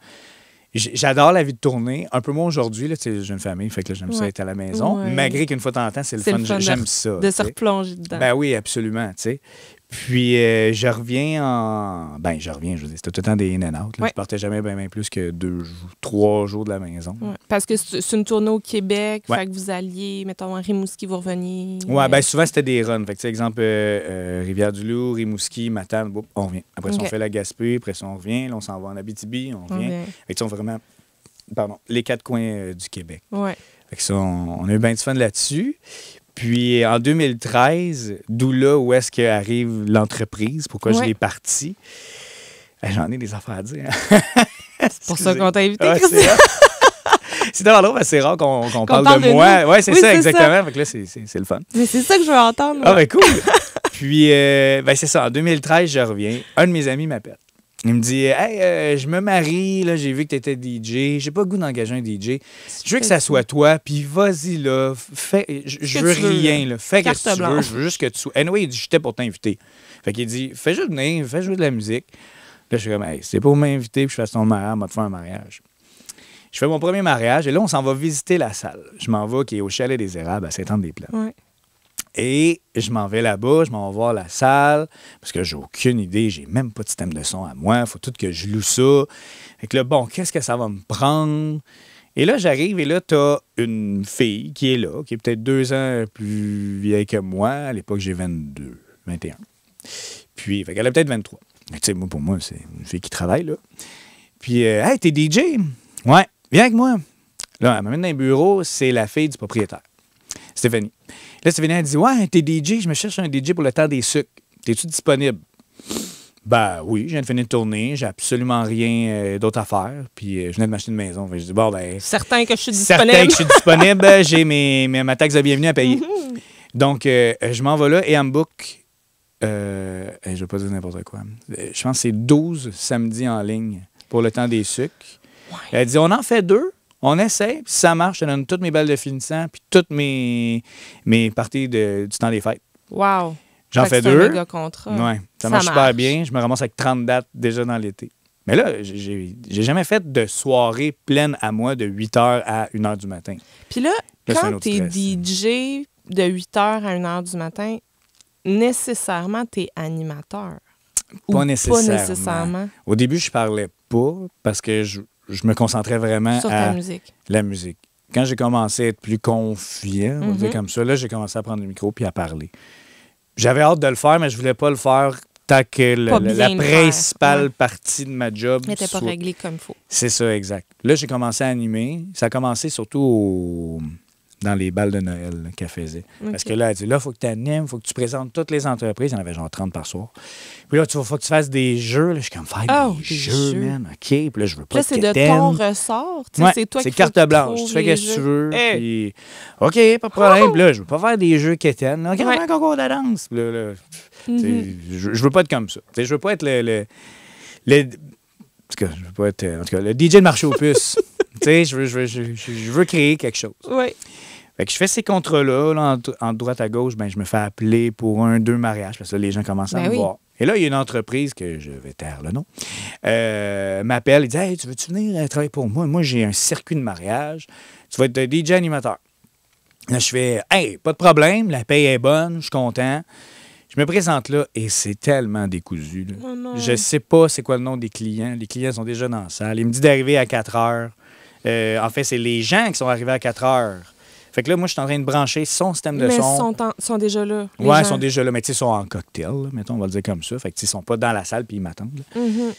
J'adore la vie de tournée. Un peu moins aujourd'hui. J'ai une famille, fait que j'aime ça être à la maison. Malgré qu'une fois de temps en temps, c'est le fun. j'aime ça. De se replonger dedans. Ben oui, absolument. sais. Puis euh, je reviens en. Ben, je reviens, je veux dire, c'était tout le temps des in and out. Là. Je partais jamais plus que deux, trois jours de la maison. Parce que c'est une tournée au Québec, fait que vous alliez, mettons, à Rimouski, vous reveniez. Ouais, ben souvent c'était des runs. Fait que, exemple, euh, euh, Rivière-du-Loup, Rimouski, Matane, on revient. Après on fait la Gaspé, après on revient, là, on s'en va en Abitibi, on revient. Fait que, vraiment. Pardon, les quatre coins du Québec. Ouais. Fait que ça, on, on a eu bien du fun là-dessus. Puis en 2013, d'où là où est-ce qu'arrive l'entreprise, pourquoi je l'ai partie. Eh, j'en ai des affaires à dire. Hein. c'est pour ça qu'on t'a invité, ah, c'est drôle, ben c'est rare qu'on parle, de, moi. Oui, Ouais, c'est ça, exactement. là, c'est le fun. Mais c'est ça que je veux entendre. Ah, ben cool. Puis, euh, ben c'est ça. En 2013, je reviens. Un de mes amis m'appelle. Il me dit Hey, euh, je me marie, là, j'ai vu que tu étais DJ, j'ai pas le goût d'engager un DJ. Je veux que ça soit toi, puis vas-y là, fais, je veux rien, là. fais ce que tu veux, je veux juste que tu sois. Anyway, il dit J'étais pour t'inviter. Fait qu'il dit Fais juste venir, fais jouer de la musique. là, je suis comme Hey, c'est pour m'inviter, puis je fais ton mariage, m'a faire un mariage. Je fais mon premier mariage, et là, on s'en va visiter la salle. Je m'en vais qui est au chalet des Érables à Saint-Anne-des-Plaines. Et je m'en vais là-bas, je m'en vais voir la salle, parce que j'ai aucune idée, j'ai même pas de système de son à moi, il faut tout que je loue ça. Fait que là, bon, qu'est-ce que ça va me prendre? Et là, j'arrive et là, t'as une fille qui est là, qui est peut-être deux ans plus vieille que moi. À l'époque, j'ai 22, 21. Puis, elle a peut-être 23. Tu sais, moi, pour moi, c'est une fille qui travaille, là. Puis, euh, hey, t'es DJ? Ouais, viens avec moi. Là, elle m'amène dans un bureau, c'est la fille du propriétaire, Stéphanie. Là, venu, elle dit Ouais, t'es DJ, je me cherche un DJ pour le temps des sucres. T'es-tu disponible? Ben oui, je viens de finir de tourner, j'ai absolument rien euh, d'autre à faire. Puis euh, je venais de m'acheter une maison. je dis Bon, ben. Certain que je suis disponible. Certain que je suis disponible, j'ai mes, mes, ma taxe de bienvenue à payer. Mm-hmm. Donc, euh, je m'en vais là et en book. Euh, je vais pas dire n'importe quoi. Je pense que c'est 12 samedis en ligne pour le temps des sucres. Elle dit on en fait deux, on essaie, puis ça marche, je donne toutes mes balles de finissant, puis toutes mes, mes parties du temps des fêtes. Wow! J'en fais deux. Un ça, marche, super bien. Je me ramasse avec 30 dates déjà dans l'été. Mais là, j'ai jamais fait de soirée pleine à moi de 8 h à 1 h du matin. Puis là, quand tu es DJ de 8 h à 1 h du matin, nécessairement, tu es animateur. Pas, nécessairement. pas nécessairement. Au début, je parlais pas parce que je, je me concentrais vraiment Sur à musique. la musique. Quand j'ai commencé à être plus confiant, mm-hmm. comme ça, là, j'ai commencé à prendre le micro puis à parler. J'avais hâte de le faire, mais je voulais pas le faire tant que la principale partie de ma job n'était pas réglé comme il faut. C'est ça, exact. Là, j'ai commencé à animer. Ça a commencé surtout au dans les balles de Noël qu'elle faisait. Parce que là, elle dit, là, il faut que tu animes, il faut que tu présentes toutes les entreprises. Il y en avait genre 30 par soir. Puis là, il faut que tu fasses des jeux. je suis comme, faire oh, des, jeux, man. OK, puis là, je veux pas là, c'est de ton ressort. c'est toi qui C'est carte blanche. Tu fais ce que tu veux. OK, pas de problème. Oh. Là, je veux pas faire des jeux quétaines. OK, ouais. un concours de danse. Mm-hmm. je, je, veux pas être comme ça. je veux pas être le... le, en je veux pas être. En tout cas, le DJ de marché aux puces. tu je veux, créer quelque chose. je fais ces contrats-là, En droite à gauche, ben, je me fais appeler pour un, deux mariages, parce que les gens commencent à ben me voir. Et là, il y a une entreprise que je vais taire le nom, euh, m'appelle et dit tu veux-tu venir euh, travailler pour moi Moi, j'ai un circuit de mariage. Tu vas être DJ animateur. Là, je fais Hey, pas de problème, la paye est bonne, je suis content. Je me présente là et c'est tellement décousu. Oh je ne sais pas c'est quoi le nom des clients. Les clients sont déjà dans la salle. Il me dit d'arriver à 4 heures. Euh, en fait, c'est les gens qui sont arrivés à 4 heures. Fait que là, moi, je suis en train de brancher son système de son. sont, sont déjà là. Les ouais, ils sont déjà là. Mais tu sais, ils sont en cocktail, mettons, on va le dire comme ça. Fait que ils sont pas dans la salle puis ils m'attendent. Mhm.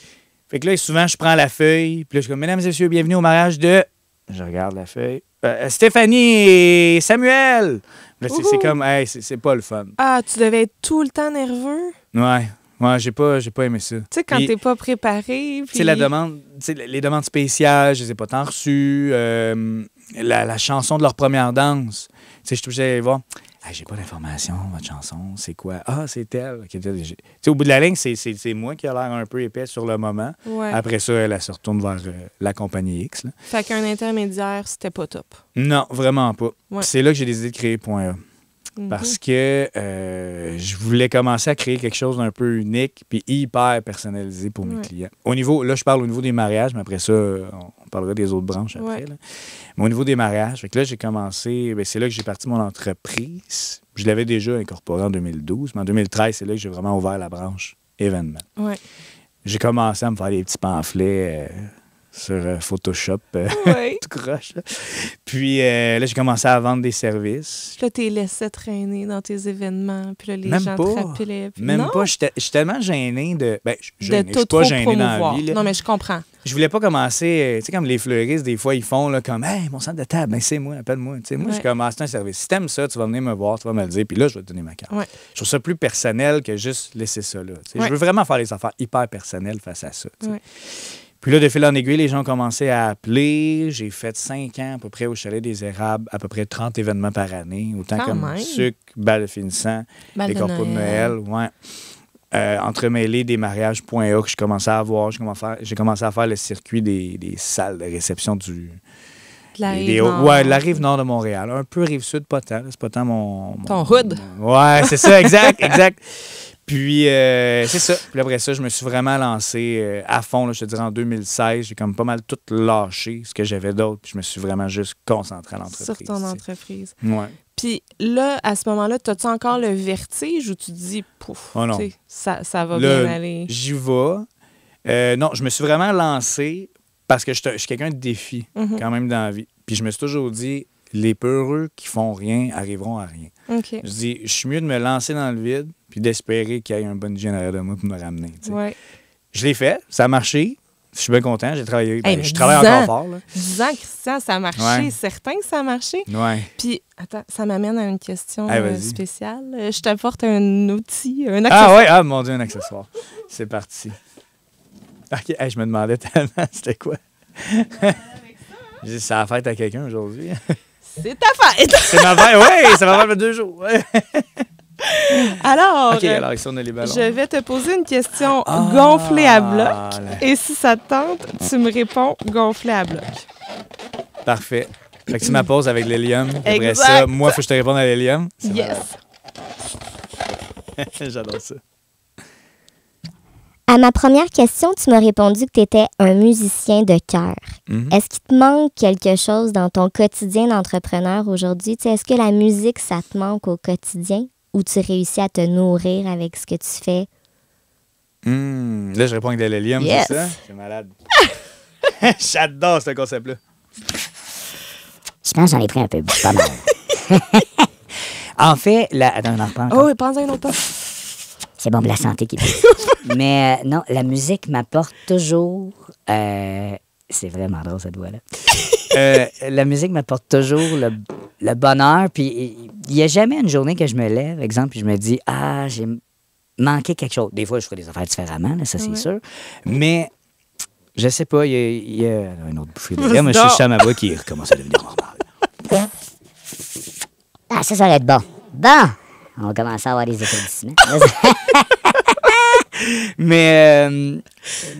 Fait que là, souvent, je prends la feuille. Puis là, je Mesdames et messieurs, bienvenue au mariage de. Je regarde la feuille. Euh, Stéphanie et Samuel. c'est comme, hey, c'est pas le fun. Ah, tu devais être tout le temps nerveux. Ouais. Ouais, j'ai pas, j'ai pas aimé ça. Tu sais, quand t'es pas préparé. Puis... Tu sais, la demande, les demandes spéciales, je les ai pas tant reçues. Euh, la, chanson de leur première danse. Tu sais, je suis obligé voir. Ah, j'ai pas d'informations, votre chanson, c'est quoi? Ah, c'est elle. sais, au bout de la ligne, c'est moi qui a l'air un peu épais sur le moment. Après ça, elle, se retourne vers euh, la compagnie X. Là. Fait qu'un intermédiaire, c'était pas top. Non, vraiment pas. C'est là que j'ai décidé de créer Point Mhm. Parce que euh, je voulais commencer à créer quelque chose d'un peu unique puis hyper personnalisé pour mes clients. Au niveau, là, je parle au niveau des mariages, mais après ça, on parlera des autres branches après. Mais au niveau des mariages, là, j'ai commencé, ben, c'est là que j'ai parti mon entreprise. Je l'avais déjà incorporée en 2012, mais en 2013, c'est là que j'ai vraiment ouvert la branche événement. j'ai commencé à me faire des petits pamphlets. Euh, sur euh, Photoshop, euh, ah tout croche. Puis euh, là, j'ai commencé à vendre des services. Puis là, t'es laissé traîner dans tes événements. Puis là, les gens pas. te Même pas. Je suis tellement gêné de... Ben, je suis pas gêné dans la vie. Non, mais je comprends. Je voulais pas commencer... tu sais, comme les fleuristes, des fois, ils font là, comme « Hey, mon centre de table, ben, c'est moi, appelle-moi. » Tu sais, moi, je commence un service. Si t'aimes ça, tu vas venir me voir, tu vas me le dire. Puis là, je vais te donner ma carte. Je trouve ça plus personnel que juste laisser ça là. Je veux vraiment faire les affaires hyper personnelles face à ça. Puis là, de fil en aiguille, les gens ont commencé à appeler. J'ai fait cinq ans à peu près au Chalet des Érables, à peu près 30 événements par année, autant que comme même. bal finissant, les corpos de Noël. Ouais. Euh, entremêlé des mariages. que je commençais à avoir. J'ai commencé à faire le circuit des, salles de réception du, la rive, nord. de Montréal. Un peu rive sud, pas tant. C'est pas tant mon, Ton hood. Ouais, c'est ça, exact, exact. Puis, euh, c'est ça. Puis après ça, je me suis vraiment lancé euh, à fond. je te dirais en 2016, j'ai comme pas mal tout lâché, ce que j'avais d'autre. Puis je me suis vraiment juste concentré à l'entreprise. Sur ton entreprise. Ouais. Puis là, à ce moment-là, as-tu encore le vertige où tu te dis, pouf, oh Ça, va bien aller? J'y vais. Euh, non, je me suis vraiment lancé parce que je, suis quelqu'un de défi mhm. quand même dans la vie. Puis je me suis toujours dit, les peureux qui font rien arriveront à rien. OK. Je dis, je suis mieux de me lancer dans le vide puis d'espérer qu'il y ait un bon général de moi pour me ramener. Je l'ai fait, ça a marché. Je suis bien content, j'ai travaillé. Ben, je travaille encore fort. Disant que ça a marché. Certain que ça a marché. Ouais. Puis, attends, ça m'amène à une question euh, spéciale. Euh, je t'apporte un outil, un ah accessoire. Ah ouais, ah mon Dieu, un accessoire. C'est parti. OK, je me demandais tellement c'était quoi. dis, ça a fête à quelqu'un aujourd'hui. C'est ta fête! c'est ma fête, oui! Ça ma fait deux jours. Alors, je vais te poser une question ah, gonflée à bloc. Et si ça te tente, tu me réponds gonflée à bloc. Parfait. Fait que tu ma avec l'hélium. Après ça, moi, faut que je te réponde à l'hélium. Yes. J'adore ça. À ma première question, tu m'as répondu que tu étais un musicien de cœur. Mhm. Est-ce qu'il te manque quelque chose dans ton quotidien d'entrepreneur aujourd'hui? Est-ce que la musique, ça te manque au quotidien? Où tu réussis à te nourrir avec ce que tu fais? Hmm. là, je réponds avec de l'hélium, c'est ça? C'est malade. J'adore ce concept-là. Je pense que j'en ai pris un peu, pas mal. en fait, la... Attends, on Oh, oui, pense à un autre C'est bon pour la santé qui Mais euh, non, la musique m'apporte toujours... Euh, c'est vraiment drôle, cette voix-là. Euh, la musique m'apporte toujours le le bonheur. Puis il n'y a jamais une journée que je me lève, exemple, puis je me dis Ah, j'ai manqué quelque chose. Des fois, je ferai des affaires différemment, ça c'est sûr. Mais je sais pas, il y, a une autre bouffée de mais je suis ma voix qui recommence à devenir normal. Ah, ça, ça va être bon. Bon! On va commencer à avoir des applaudissements. Mais euh,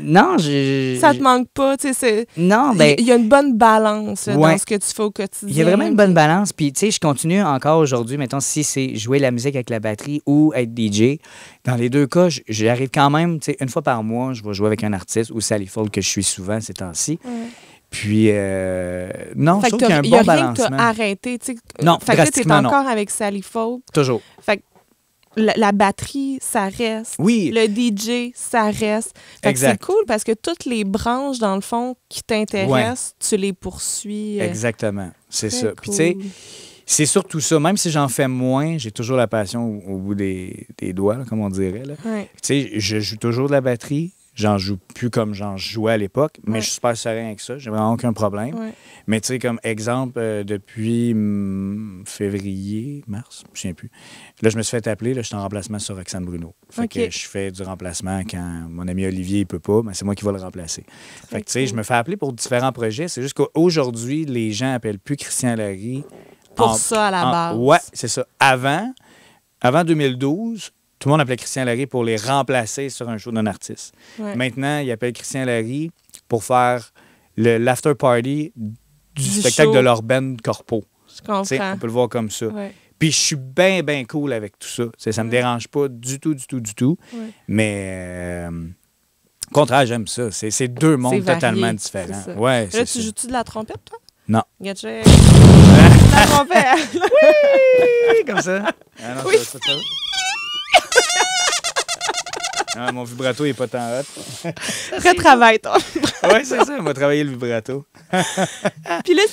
non, je, Ça Ça te manque pas, tu sais. Non, mais ben Il y a une bonne balance dans ce que tu fais au quotidien. Il y a vraiment une bonne balance. Puis, tu sais, je continue encore aujourd'hui, Maintenant, si c'est jouer la musique avec la batterie ou être DJ. Dans les deux cas, j'arrive quand même, tu une fois par mois, je vais jouer avec un artiste ou Sally Fold que je suis souvent ces temps-ci. Puis, euh, non, qu'il y a un bon balancement. Rien que arrêté. Non, fait que tu es encore avec Sally Faux. Toujours. Fait la, batterie, ça reste. Oui. Le DJ, ça reste. Fait que c'est cool parce que toutes les branches, dans le fond, qui t'intéressent, tu les poursuis. Euh, Exactement. C'est ça. Puis, tu sais, c'est surtout ça. Même si j'en fais moins, j'ai toujours la passion au, bout des, doigts, comme on dirait. Tu sais, je joue toujours de la batterie J'en joue plus comme j'en jouais à l'époque, mais je suis super serein avec ça. J'ai vraiment aucun problème. Mais tu sais, comme exemple, euh, depuis mm, février, mars, je ne sais plus, là, je me suis fait appeler. Là, je suis en remplacement sur Roxane Bruno. Fait que je fais du remplacement quand mon ami Olivier ne peut pas, mais c'est moi qui vais le remplacer. fait que tu sais, je me fais appeler pour différents projets. C'est juste qu'aujourd'hui, les gens appellent plus Christian Larry. Pour ça, à la base. Ouais, c'est ça. Avant, avant 2012, tout le monde appelait Christian Larry pour les remplacer sur un show d'un artiste. Maintenant, il appelle Christian Larry pour faire l'after party du, spectacle de leur band corpo. Je on peut le voir comme ça. Puis je suis bien, bien cool avec tout ça. ça ne me dérange pas du tout, du tout, du tout. Mais... au euh, contraire, j'aime ça. C'est deux mondes totalement différents. Ouais, Là, tu joues-tu de la trompette, toi? Non. Gotcha. la trompette! oui! Comme ça. Ah ça. Ah, mon vibrato est pas tant hot. Retravaille ton vibrato. Oui, c'est ça, on va travailler le vibrato. Puis là,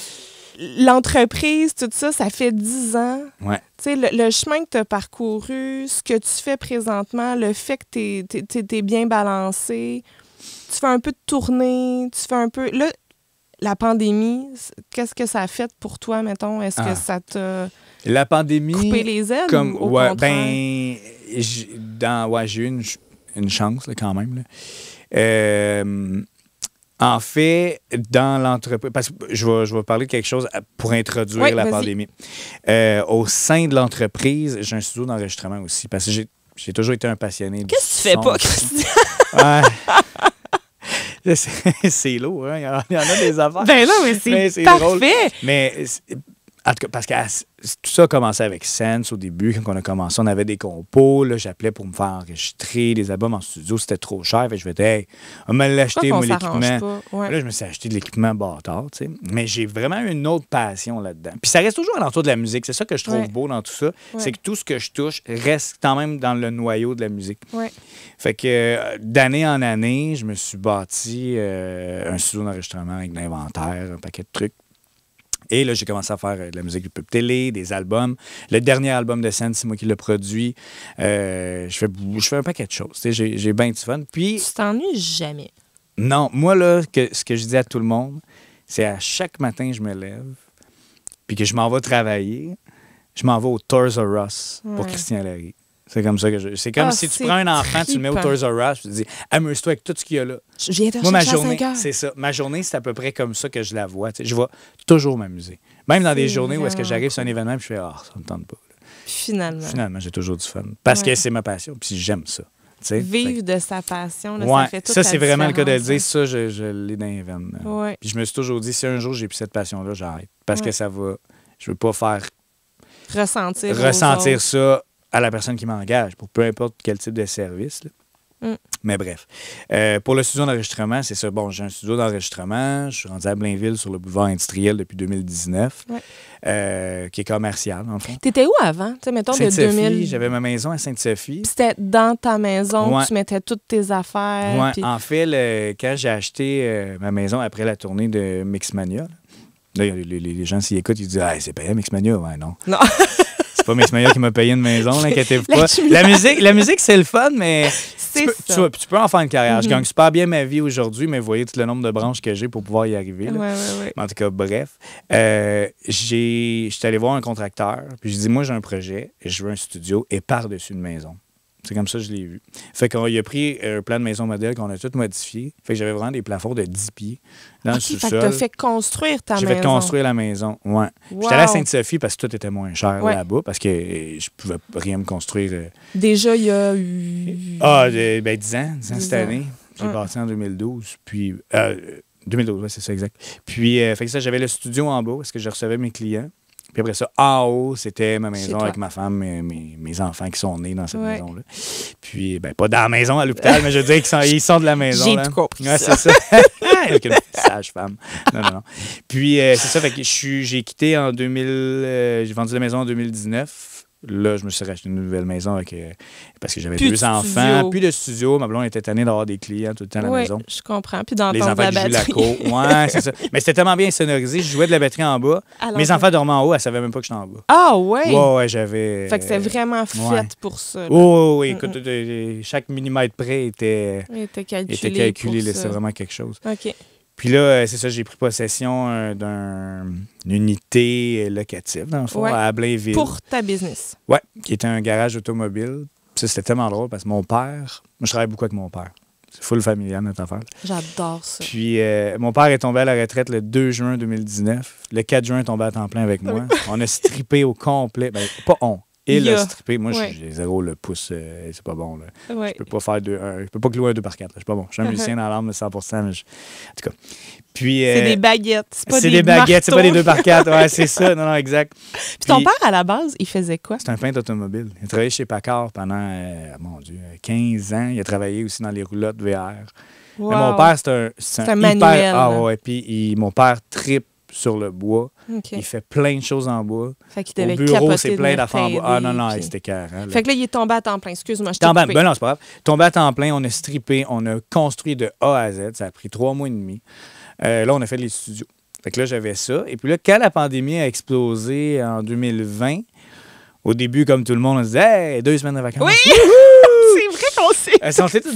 l'entreprise, tout ça, ça fait 10 ans. Ouais. Tu sais, le, chemin que tu as parcouru, ce que tu fais présentement, le fait que tu es, bien balancé, tu fais un peu de tournée, tu fais un peu. le la pandémie, qu'est-ce que ça a fait pour toi, mettons? Est-ce que ah. ça t'a la pandémie, coupé les ailes? Comme, ben, dans, ouais, j'ai une, chance quand même. Euh, en fait, dans l'entreprise, parce que je vais, parler de quelque chose euh, pour introduire la pandémie. Euh, au sein de l'entreprise, j'ai un studio d'enregistrement aussi, parce que j'ai toujours été un passionné. Qu'est-ce que tu fais pas, Christian? Ouais. c'est lourd, hein? Il y en a des affaires. Ben là, mais c'est ben, parfait. Mais en tout cas, parce que tout ça a commencé avec Sense au début. Quand on a commencé, on avait des compos. J'appelais pour me faire enregistrer des albums en studio. C'était trop cher. et je me disais, hey, on m'a l'acheter, moi, l'équipement. Là, je me suis acheté de l'équipement bâtard. sais. Mais j'ai vraiment une autre passion là-dedans. Puis ça reste toujours à l'entour de la musique. C'est ça que je trouve beau dans tout ça. C'est que tout ce que je touche reste quand même dans le noyau de la musique. Fait que euh, d'année en année, je me suis bâti euh, un studio d'enregistrement avec l'inventaire, un paquet de trucs. Et là, j'ai commencé à faire euh, de la musique du pub télé, des albums. Le dernier album de scène, c'est moi qui l'ai produit. Euh, je, fais, je fais un paquet de choses. J'ai bien du fun. Puis, tu t'ennuies jamais. Non, moi, là, ce que je dis à tout le monde, c'est à chaque matin, je me lève, puis que je m'en vais travailler, je m'en vais au Tours ross Ross pour Christian Larry. C'est comme ça que je. C'est comme ah, si tu prends un enfant, tu le mets au Toys R Us, tu dis amuse-toi avec tout ce qu'il y a là. Je viens Moi, ma journée, c'est ça. Ma journée, c'est à peu près comme ça que je la vois. je vais toujours m'amuser. Même dans des journées où est-ce que j'arrive sur un événement et je fais ah, ça me tente pas. Finalement. Finalement, j'ai toujours du fun. Parce que c'est ma passion, puis j'aime ça. Vivre de sa passion, ça fait toute Ça, c'est vraiment le cas de le dire. Hein. Ça, je, je l'ai dans événement. Puis je me suis toujours dit, si un jour j'ai plus cette passion-là, j'arrête. Parce que ça va. Je veux pas faire. Ressentir. Ressentir ça à la personne qui m'engage pour peu importe quel type de service. Mm. Mais bref. Euh, pour le studio d'enregistrement, c'est ça. Bon, j'ai un studio d'enregistrement. Je suis rendu à Blainville sur le boulevard industriel depuis 2019, euh, qui est commercial, en fait. T'étais où avant? Tu mettons de 2000. J'avais ma maison à Sainte-Sophie. C'était dans ta maison, où tu mettais toutes tes affaires. En fait, quand j'ai acheté euh, ma maison après la tournée de Mixmania, là, les, les, gens s'y écoutent, ils disent Ah, c'est pas Mixmania. Ouais, non. Non. pas c'est qui m'a payé une maison, n'inquiétez vous pas. La musique, la musique c'est le fun, mais tu peux, Tu, peux en faire une carrière. Je mhm. gagne super bien ma vie aujourd'hui, mais vous voyez tout le nombre de branches que j'ai pour pouvoir y arriver. En tout cas, bref, euh, je suis allé voir un contracteur, puis je dit, moi j'ai un projet, je veux un studio et par-dessus une maison. C'est comme ça que je l'ai vu. Fait qu'on a pris euh, un plan de maison modèle qu'on a tout modifié. Fait que j'avais vraiment des plafonds de 10 pieds dans okay, le Fait fait construire ta maison. J'ai fait construire la maison, ouais. J'étais allé à Sainte-Sophie parce que tout était moins cher là-bas, parce que euh, je pouvais rien me construire. Euh. Déjà, il y a eu... Ah, ben 10 ans, 10 ans cette année. J'ai parti en 2012, puis... 2012, oui, c'est ça, exact. Puis, fait que ça, j'avais le studio en bas parce que je recevais mes clients. Puis après ça, en haut, c'était ma maison avec ma femme, mes, mes, enfants qui sont nés dans cette maison-là. Puis, ben, pas dans la maison à l'hôpital, mais je veux dire qu'ils sont, ils sont de la maison. J'ai tout compris. Ouais, c'est ça. une sage-femme. Non, non, non. Puis, euh, c'est ça, fait que j'ai quitté en 2000. Euh, j'ai vendu la maison en 2019. Là, je me suis racheté une nouvelle maison euh, parce que j'avais deux enfants. Puis le studio, ma blonde était tannée d'avoir des clients tout le temps à la maison. je comprends. Puis d'entendre de la batterie. la Ouais, c'est ça. Mais c'était tellement bien sonorisé. Je jouais de la batterie en bas. Mes enfants dormaient en haut. Elles ne savaient même pas que j'étais en bas. Ah ouais? Ouais, ouais, j'avais... Fait que c'était vraiment euh, fait pour ça. Oui, Oh, oui, oui, écoute, euh, chaque millimètre près était... était calculé. Était c'était vraiment quelque chose. OK. Puis là, euh, c'est ça, j'ai pris possession euh, d'une unité locative, dans le fond, à Blainville. Pour ta business. Oui, qui était un garage automobile. ça, c'était tellement drôle parce que mon père, moi, je travaille beaucoup avec mon père. C'est full familial, notre affaire. J'adore ça. Puis euh, mon père est tombé à la retraite le 2 juin 2019. Le 4 juin, il est tombé à temps plein avec moi. Ah on a strippé au complet. Ben, pas on et le stripper. Moi, j'ai zéro le pouce, euh, c'est pas bon. Là. Je peux pas faire deux, je peux pas clouer un 2 par 4. Je suis pas bon. Je suis un musicien dans l'arme, 100 En tout cas. Euh, c'est des baguettes. C'est, des, des, baguettes, c'est pas des 2 par 4. Ouais, c'est ça. Non, non, exact. Puis, ton père, à la base, il faisait quoi? C'est un peintre automobile. Il travaillait chez Packard pendant, euh, mon Dieu, 15 ans. Il a travaillé aussi dans les roulottes VR. mon père, c'est un, c'est un, hyper... manuel. Ah ouais. Puis mon père tripe sur le bois. Il fait plein de choses en bois. Fait qu'il bureau, c'est plein d'affaires en bois. Ah non, non, c'était carré. fait que là, il est tombé à temps plein. Excuse-moi, je t'ai tombé. Ben non, c'est pas grave. Tombé à temps plein, on a strippé, on a construit de A à Z. Ça a pris trois mois et demi. Euh, là, on a fait les studios. Fait que là, j'avais ça. Et puis là, quand la pandémie a explosé en 2020, au début, comme tout le monde, on se disait deux semaines de vacances. Oui! Euh,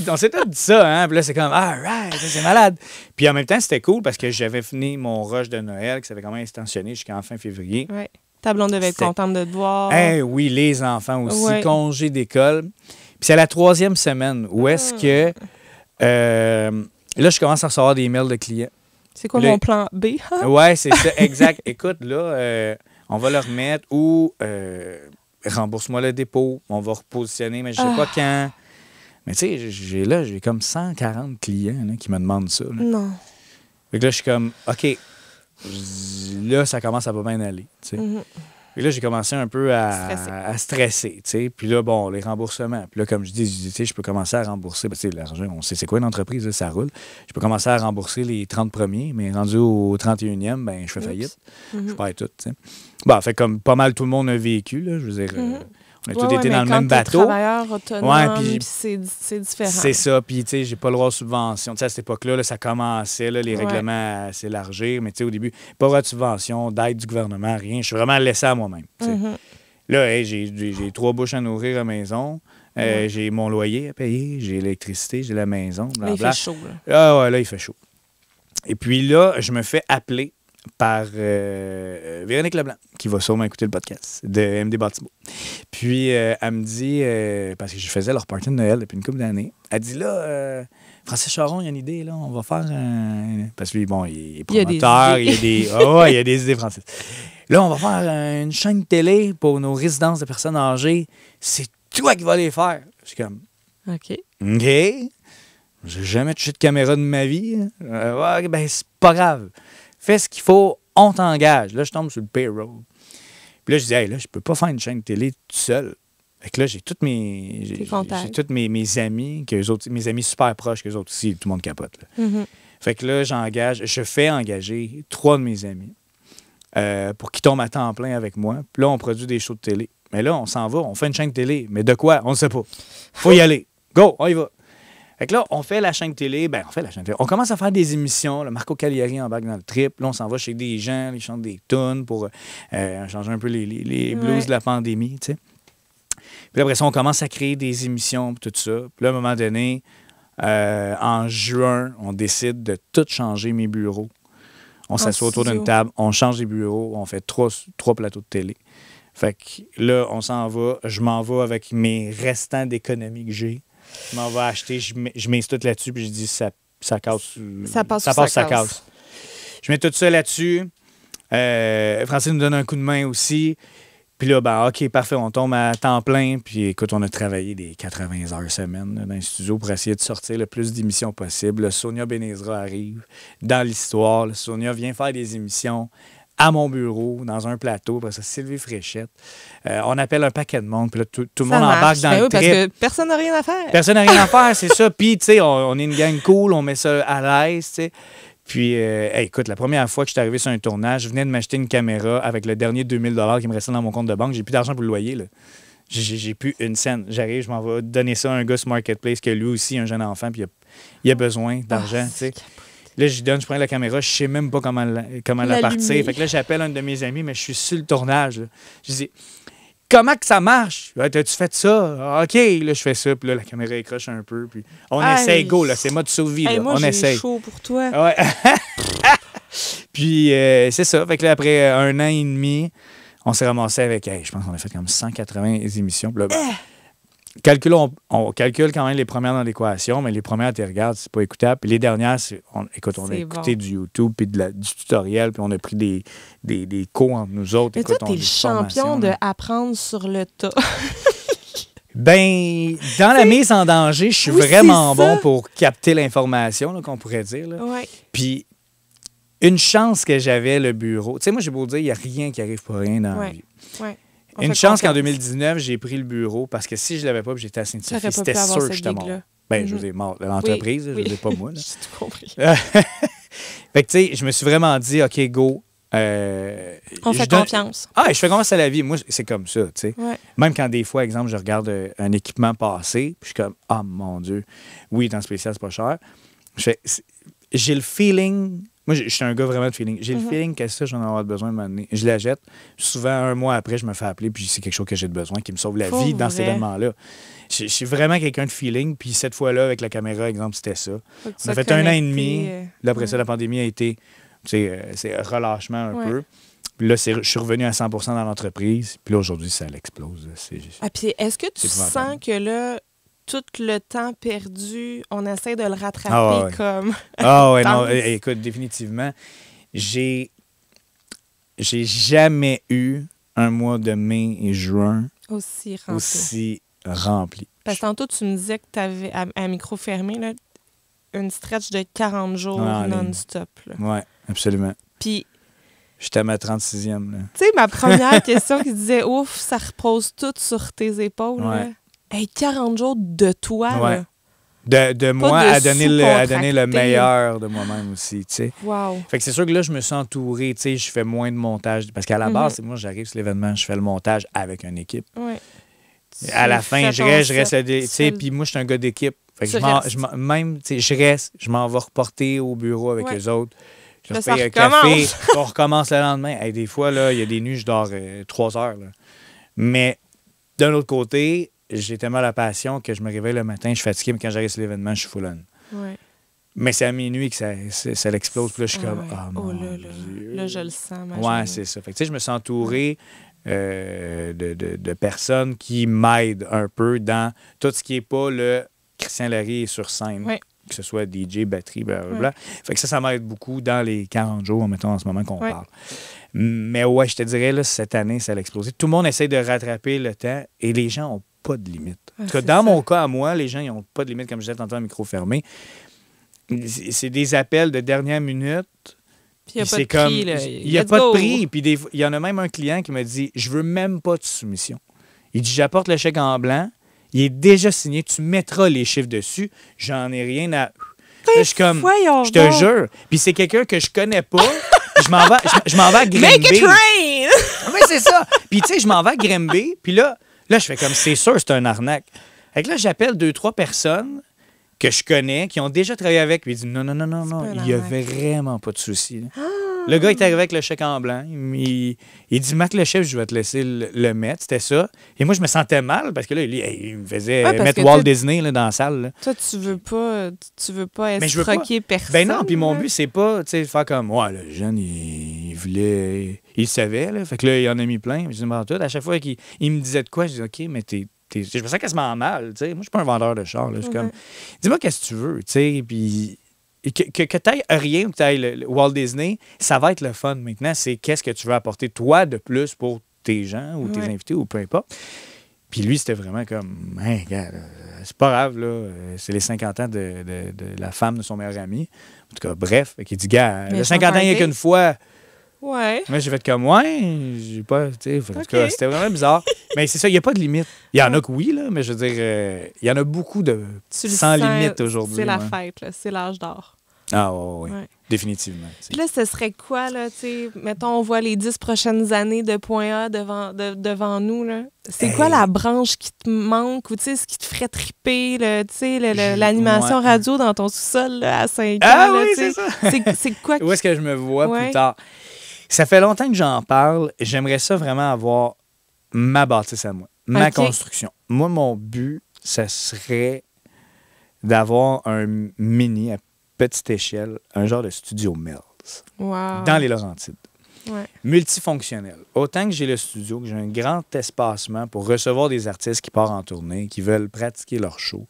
on s'est dit ça, hein. Puis là, c'est comme, ah, c'est malade. Puis en même temps, c'était cool parce que j'avais fini mon rush de Noël qui s'avait quand même extensionné jusqu'en fin février. Oui. Ta blonde devait être contente de te voir. Eh oui, les enfants aussi, congé d'école. Puis c'est la troisième semaine où est-ce ah. que. Euh, là, je commence à recevoir des mails de clients. C'est quoi mon plan B? ouais, c'est ça, exact. Écoute, là, euh, on va le remettre ou rembourse-moi le dépôt, on va repositionner, mais je ne sais ah. pas quand. Mais tu sais, j'ai là, j'ai comme 140 clients qui me demandent ça. Non. Fait que là, je suis comme, OK, là, ça commence à pas bien aller. Et mm-hmm. là, j'ai commencé un peu à stresser. À Puis là, bon, les remboursements. Puis là, comme je dis, je peux commencer à rembourser. Parce ben, que l'argent, on sait c'est quoi une entreprise, ça roule. Je peux commencer à rembourser les 30 premiers, mais rendu au 31e, ben, je fais faillite. Je mm-hmm. paye tout. Bon, bah, fait comme pas mal tout le monde a vécu, là, je veux dire. Mm-hmm. Euh, on a tous dans le même bateau. puis c'est différent. C'est ça. Puis, tu sais, j'ai pas le droit de subvention. Tu sais, à cette époque-là, ça commençait, les règlements à s'élargir. Mais, tu sais, au début, pas droit de subvention, d'aide du gouvernement, rien. Je suis vraiment laissé à moi-même. Mm-hmm. Là, j'ai trois bouches à nourrir à la maison. Euh, mm-hmm. J'ai mon loyer à payer, j'ai l'électricité, j'ai la maison. il fait chaud. Là. Ah ouais, là, il fait chaud. Et puis là, je me fais appeler par euh, euh, Véronique Leblanc, qui va sûrement écouter le podcast de MD Batibo. Puis euh, elle me dit, parce que je faisais leur party de Noël depuis une couple d'années, elle dit là, Francis Charon, il y a une idée, là, on va faire Parce que lui, bon, il est promoteur, il y a des. Ah il y a des idées, Francis. Là, on va faire une chaîne télé pour nos résidences de personnes âgées. C'est toi qui vas les faire. Je suis comme. OK. OK. J'ai jamais touché de caméra de ma vie. ben, c'est pas grave. Fais ce qu'il faut, on t'engage. Là, je tombe sur le payroll. Puis là, je dis, hey, là, je peux pas faire une chaîne de télé tout seul. Fait que là, j'ai tous mes. J'ai toutes mes, amis, que mes amis super proches, que autres aussi, tout le monde capote. Mm-hmm. Fait que là, j'engage, je fais engager trois de mes amis euh, pour qu'ils tombent à temps plein avec moi. Puis là, on produit des shows de télé. Mais là, on s'en va, on fait une chaîne de télé. Mais de quoi? On ne sait pas. Faut y aller. Go, on y va. Fait que là, on fait la chaîne télé, ben, on fait la chaîne On commence à faire des émissions. Le Marco Cagliari embarque dans le trip. Là, on s'en va chez des gens, ils chantent des tunes pour euh, changer un peu les, blues de la pandémie, tu sais. Puis après ça, on commence à créer des émissions, tout ça. Puis là, à un moment donné, euh, en juin, on décide de tout changer mes bureaux. On s'assoit autour d'une table, on change les bureaux, on fait trois, trois plateaux de télé. Fait que là, on s'en va. Je m'en vais avec mes restants d'économie que j'ai. Je m'en vais acheter, je, mets tout là-dessus, puis je dis ça, ça casse. Ça passe, ça, casse. Je mets tout ça là-dessus. Euh, nous donne un coup de main aussi. Puis là, ben, OK, parfait, on tombe à temps plein. Puis écoute, on a travaillé des 80 heures semaine dans le studio pour essayer de sortir le plus d'émissions possible. Sonia Benezra arrive dans l'histoire. Sonia vient faire des émissions à mon bureau, dans un plateau, parce que Sylvie Fréchette. Euh, on appelle un paquet de monde, puis là, tout, le monde embarque dans ben le Parce que personne n'a rien à faire. Personne n'a rien à faire, c'est ça. Puis, tu sais, on, est une gang cool, on met ça à l'aise, tu sais. Puis, euh, écoute, la première fois que je suis arrivé sur un tournage, je venais de m'acheter une caméra avec le dernier 2000 qui me restait dans mon compte de banque. J'ai plus d'argent pour le loyer, là. J'ai plus une scène. J'arrive, je m'en vais donner ça à un gars sur Marketplace a lui aussi, un jeune enfant, puis il a, a besoin d'argent, tu sais. Ah, Là, je donne, je prends la caméra, je sais même pas comment la, comment la partir. Fait que là, j'appelle un de mes amis, mais je suis sur le tournage. Je Je dis Comment que ça marche? T'as-tu fait ça? Ah, OK, là, je fais ça, puis là, la caméra écroche un peu, puis on essaie, essaye, go, là, c'est mode survie, là. Moi, on essaye. chaud pour toi. puis euh, c'est ça. Fait que là, après un an et demi, on s'est ramassé avec, je pense qu'on a fait comme 180 émissions. Ben, eh! calculons, on calcule quand même les premières dans l'équation, mais les premières, tu regardes, c'est pas écoutable. Puis les dernières, on, écoute, on a écouté du YouTube, puis du tutoriel, puis on a pris des, des, des cours entre nous autres. Mais t'es champion de apprendre sur le tas. Ben, dans la mise en danger, je suis vraiment bon pour capter l'information, qu'on pourrait dire. Puis, une chance que j'avais le bureau. Tu sais, moi, j'ai beau dire, il n'y a rien qui arrive pour rien dans la Ouais. Une chance qu'en 2019, j'ai pris le bureau parce que si je l'avais pas, j'étais à Sainte-Sophie, c'était sûr que j'étais mort. Ben, je mhm. vous ai mort de l'entreprise, je ne pas moi. J'ai tout compris. fait que, tu sais, je me suis vraiment dit, OK, go. Euh, On fait confiance. Ah, je fais confiance à la vie. Moi, c'est comme ça, tu sais. Même quand des fois, exemple, je regarde euh, un équipement passé puis je suis comme, ah, oh, mon Dieu, oui, dans spécial, c'est pas cher. j'ai le feeling moi, je suis un gars vraiment de feeling. J'ai le mhm. feeling, qu'est-ce que ça, j'en ai besoin de Je la Souvent, un mois après, je me fais appeler, puis c'est quelque chose que j'ai besoin, qui me sauve la vie dans ces moments là Je suis vraiment quelqu'un de feeling, puis cette fois-là, avec la caméra, exemple, c'était ça. Ça fait un an et demi. Euh, là, après ça, la pandémie a été, euh, c'est relâchement un peu. Puis là, je suis revenu à 100 dans l'entreprise. Puis là, aujourd'hui, ça l'explose. Ah, est-ce que tu sens que là, tout le temps perdu, on essaie de le rattraper ah, comme. Ah ouais, non, écoute, définitivement, j'ai. J'ai jamais eu un mois de mai et juin aussi rempli. Aussi Parce tantôt, tu me disais que tu avais, à, micro fermé, une stretch de 40 jours ah, non-stop. Oui, absolument. Puis. J'étais à ma 36e. Tu sais, ma première question qui disait Ouf, ça repose tout sur tes épaules. 40 jours de toi. De, de moi à, donner le, donner le meilleur de moi-même aussi, Fait c'est sûr que là, je me sens entouré, je fais moins de montage. Parce qu'à la mm-hmm. base c'est base, moi, j'arrive sur l'événement, je fais le montage avec une équipe. À la fin, je reste, je reste, tu puis moi, je suis un gars d'équipe. je, même, je reste, je m'en vais reporter au bureau avec les autres. Je un café, on recommence le lendemain. des fois, là, il y a des nuits, je dors euh, trois heures, Mais d'un autre côté, j'ai tellement la passion que je me réveille le matin, je suis fatigué, mais quand j'arrive sur l'événement, je suis full Mais c'est à minuit que ça, ça l'explose. Puis là, je suis comme, ah, oh, là, là. là, je le sens. Ma ouais, c'est ça. Fait que, je me sens entouré euh, de, personnes qui m'aident un peu dans tout ce qui n'est pas le Christian Larry sur scène. Que ce soit DJ, batterie, blablabla. Fait que ça, ça m'aide beaucoup dans les 40 jours, mettons, en ce moment qu'on parle. Mais ouais, je te dirais, cette année, ça a explosé. Tout le monde essaie de rattraper le temps et les gens ont pas de limite. dans mon cas, à moi, les gens, ils n'ont pas de limite, comme je disais tantôt, à micro fermé. C'est des appels de dernière minute. Puis il n'y a, pas de, prix, a pas de prix. Puis il y en a même un client qui me dit Je veux même pas de soumission. Il dit J'apporte le chèque en blanc, il est déjà signé, tu mettras les chiffres dessus, j'en ai rien à. je comme, je te jure. Puis c'est quelqu'un que je connais pas. je m'en vais, je, m'en vais à Grimby. Make a train! c'est ça. Puis tu sais, je m'en vais à Puis là, Là, je fais comme, c'est sûr, c'est un arnaque. Fait que là, j'appelle deux, trois personnes que je connais, qui ont déjà travaillé avec, lui ils disent, non, non, non, non, non, il n'y a vraiment pas de souci. Le gars était avec le chèque en blanc. Il, dit Marc le chef, je vais te laisser le, mettre. C'était ça. Et moi, je me sentais mal parce que là, il, me faisait mettre Walt Disney dans la salle. Toi, tu veux pas, tu veux pas ben personne. Ben non, puis mon but, c'est pas faire comme Ouais, le jeune, il, voulait. Il savait. Là. Fait que là, il en a mis plein. à chaque fois qu'il me disait de quoi, je dis OK, mais t'es je me sens quasiment mal. Moi, je suis pas un vendeur de char. Je suis comme, dis-moi qu'est-ce que tu veux. Puis que, que, que tu ailles rien ou que tu ailles Walt Disney, ça va être le fun. Maintenant, c'est qu'est-ce que tu veux apporter toi de plus pour tes gens ou tes invités ou peu importe. Puis lui, c'était vraiment comme, hey, hein, gars euh, c'est pas grave, là, euh, c'est les 50 ans de, la femme de son meilleur ami. En tout cas, bref, Il dit, gars, le 50 ans, il n'y a qu'une fois. Ouais. Mais j'ai fait comme, ouais, j'ai pas. Tu sais, c'était vraiment bizarre. mais c'est ça, il n'y a pas de limite. Il y en a que oui, là, mais je veux dire, euh, il y en a beaucoup de sans limite aujourd'hui. C'est la fête, là. C'est l'âge d'or. Ah, oui, ouais. Définitivement. Puis là, ce serait quoi, là, tu sais, mettons, on voit les dix prochaines années de point A devant, devant nous, là. C'est quoi la branche qui te manque ou, tu sais, ce qui te ferait triper, tu sais, l'animation radio dans ton sous-sol, à 5 ah ans, ah, oui, c'est quoi? Où est-ce que je me vois plus tard? Ça fait longtemps que j'en parle. J'aimerais ça vraiment avoir ma bâtisse à moi, ma construction. Moi, mon but, ça serait d'avoir un mini à petite échelle, un genre de studio Mills dans les Laurentides. Multifonctionnel. Autant que j'ai le studio, que j'ai un grand espacement pour recevoir des artistes qui partent en tournée, qui veulent pratiquer leur show.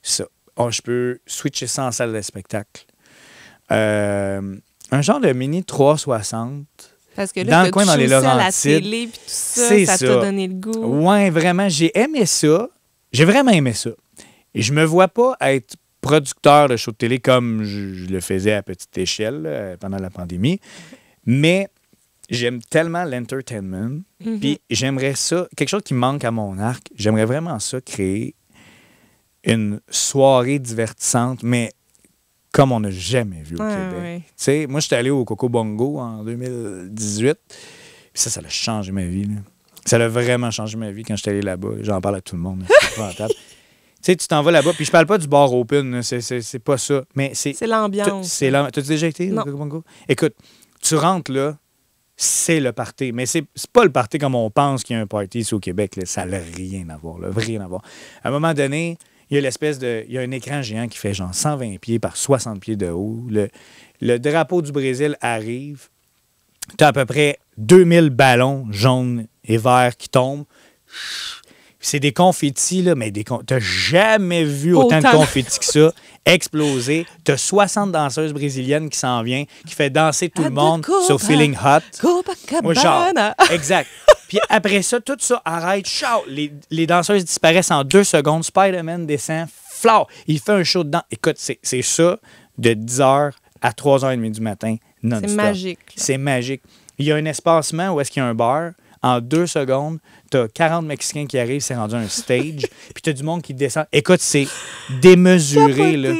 Ça, oh, je peux switcher ça en salle de spectacle. Euh, un genre de mini 360. Parce que dans le coin, dans les À la télé, puis tout ça, ça t'a donné le goût. Ouais, vraiment, j'ai aimé ça. J'ai vraiment aimé ça. Et je me vois pas être producteur de shows de télé comme je, le faisais à petite échelle euh, pendant la pandémie, mais j'aime tellement l'entertainment, mhm. puis j'aimerais ça, quelque chose qui manque à mon arc, j'aimerais vraiment ça créer une soirée divertissante, mais comme on n'a jamais vu au Québec. Moi, Moi, j'étais allé au Coco Bongo en 2018. ça, ça a changé ma vie. Ça a vraiment changé ma vie quand j'étais allé là-bas. J'en parle à tout le monde. C'est Tu sais, tu t'en vas là-bas. Puis je parle pas du bar open, c'est pas ça. Mais c'est. C'est l'ambiance. C'est tas déjà été au Coco Bongo? Écoute, tu rentres là, c'est le party. Mais c'est pas le party comme on pense qu'il y a un party ici au Québec. Ça n'a rien à voir. Là. Rien à voir. À un moment donné, il y a l'espèce de. Il y a un écran géant qui fait genre 120 pieds par 60 pieds de haut. Le, drapeau du Brésil arrive. Tu as à peu près 2000 ballons jaunes et verts qui tombent. C'est des confettis, là, mais des con... jamais vu autant, de confettis que ça exploser. T'as 60 danseuses brésiliennes qui s'en viennent, qui fait danser tout le monde sur Feeling Hot. exact. Puis après ça, tout ça arrête. Ciao! Les, danseuses disparaissent en deux secondes. Spider-Man descend. Il fait un show dedans. Écoute, c'est ça de 10h à 3h30 du matin. C'est magique. C'est magique. Il y a un espacement où est-ce qu'il y a un bar en deux secondes, t'as 40 Mexicains qui arrivent, c'est rendu un stage. puis t'as du monde qui descend. Écoute, c'est démesuré. Là.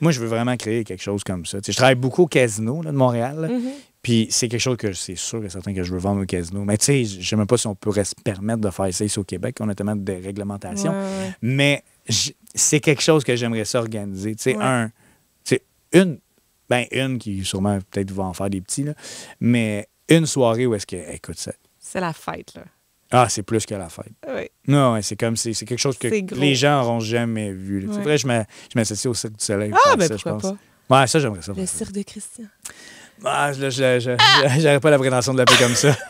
Moi, je veux vraiment créer quelque chose comme ça. je travaille beaucoup au casino de Montréal. Mm-hmm. Puis c'est quelque chose que c'est sûr et certain que je veux vendre au casino. Mais tu sais, je ne sais même pas si on pourrait se permettre de faire ça ici au Québec. On a tellement de réglementations. Mais c'est quelque chose que j'aimerais s'organiser. Tu sais, un, c'est une, ben une qui sûrement peut-être va en faire des petits, mais une soirée où est-ce que, écoute, ça, c'est la fête, là. Ah, c'est plus que la fête. Oui. Non, c'est comme, si. c'est quelque chose que les gens n'auront jamais vu. C'est vrai, je m'associe au Cirque du Soleil. Ah, mais ben, ça, pourquoi je pense. pas? Ouais, ça, j'aimerais ça. Le Cirque de Christian. bah là, je n'aurais pas la prétention de l'appeler comme ça.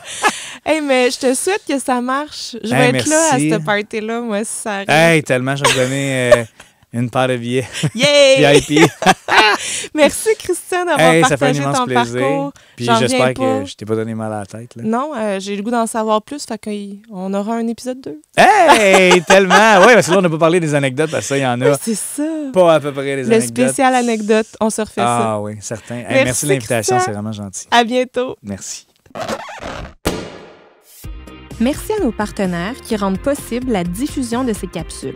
Hey, mais je te souhaite que ça marche. Je vais être là à cette party-là, moi, si ça arrive. Hey, tellement, je donné donner euh, une paire de billets. Yay! VIP. Merci, Christian, d'avoir partagé ton plaisir. parcours. Puis j'espère que je t'ai pas donné mal à la tête. Non, euh, j'ai le goût d'en savoir plus. Fait qu'on aura un épisode 2. Hey, tellement! Oui, parce que là, on n'a pas parlé des anecdotes, parce que il y en a. c'est ça. Pas à peu près les le anecdotes. Le spécial anecdote, on se refait ça. Ah oui, certain. merci, merci l'invitation, c'est vraiment gentil. À bientôt. Merci. Merci à nos partenaires qui rendent possible la diffusion de ces capsules.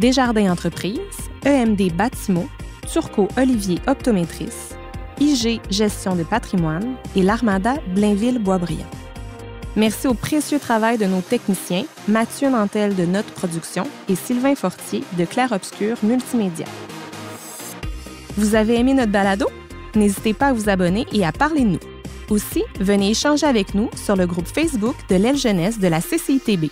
Desjardins Entreprises, EMD Bâtiments, Turco Olivier Optométrice, IG Gestion de patrimoine et l'Armada Blainville-Boisbriand. Merci au précieux travail de nos techniciens, Mathieu Nantel de Notre Production et Sylvain Fortier de Claire Obscur Multimédia. Vous avez aimé notre balado? N'hésitez pas à vous abonner et à parler de nous. Aussi, venez échanger avec nous sur le groupe Facebook de l'aile jeunesse de la CCITB.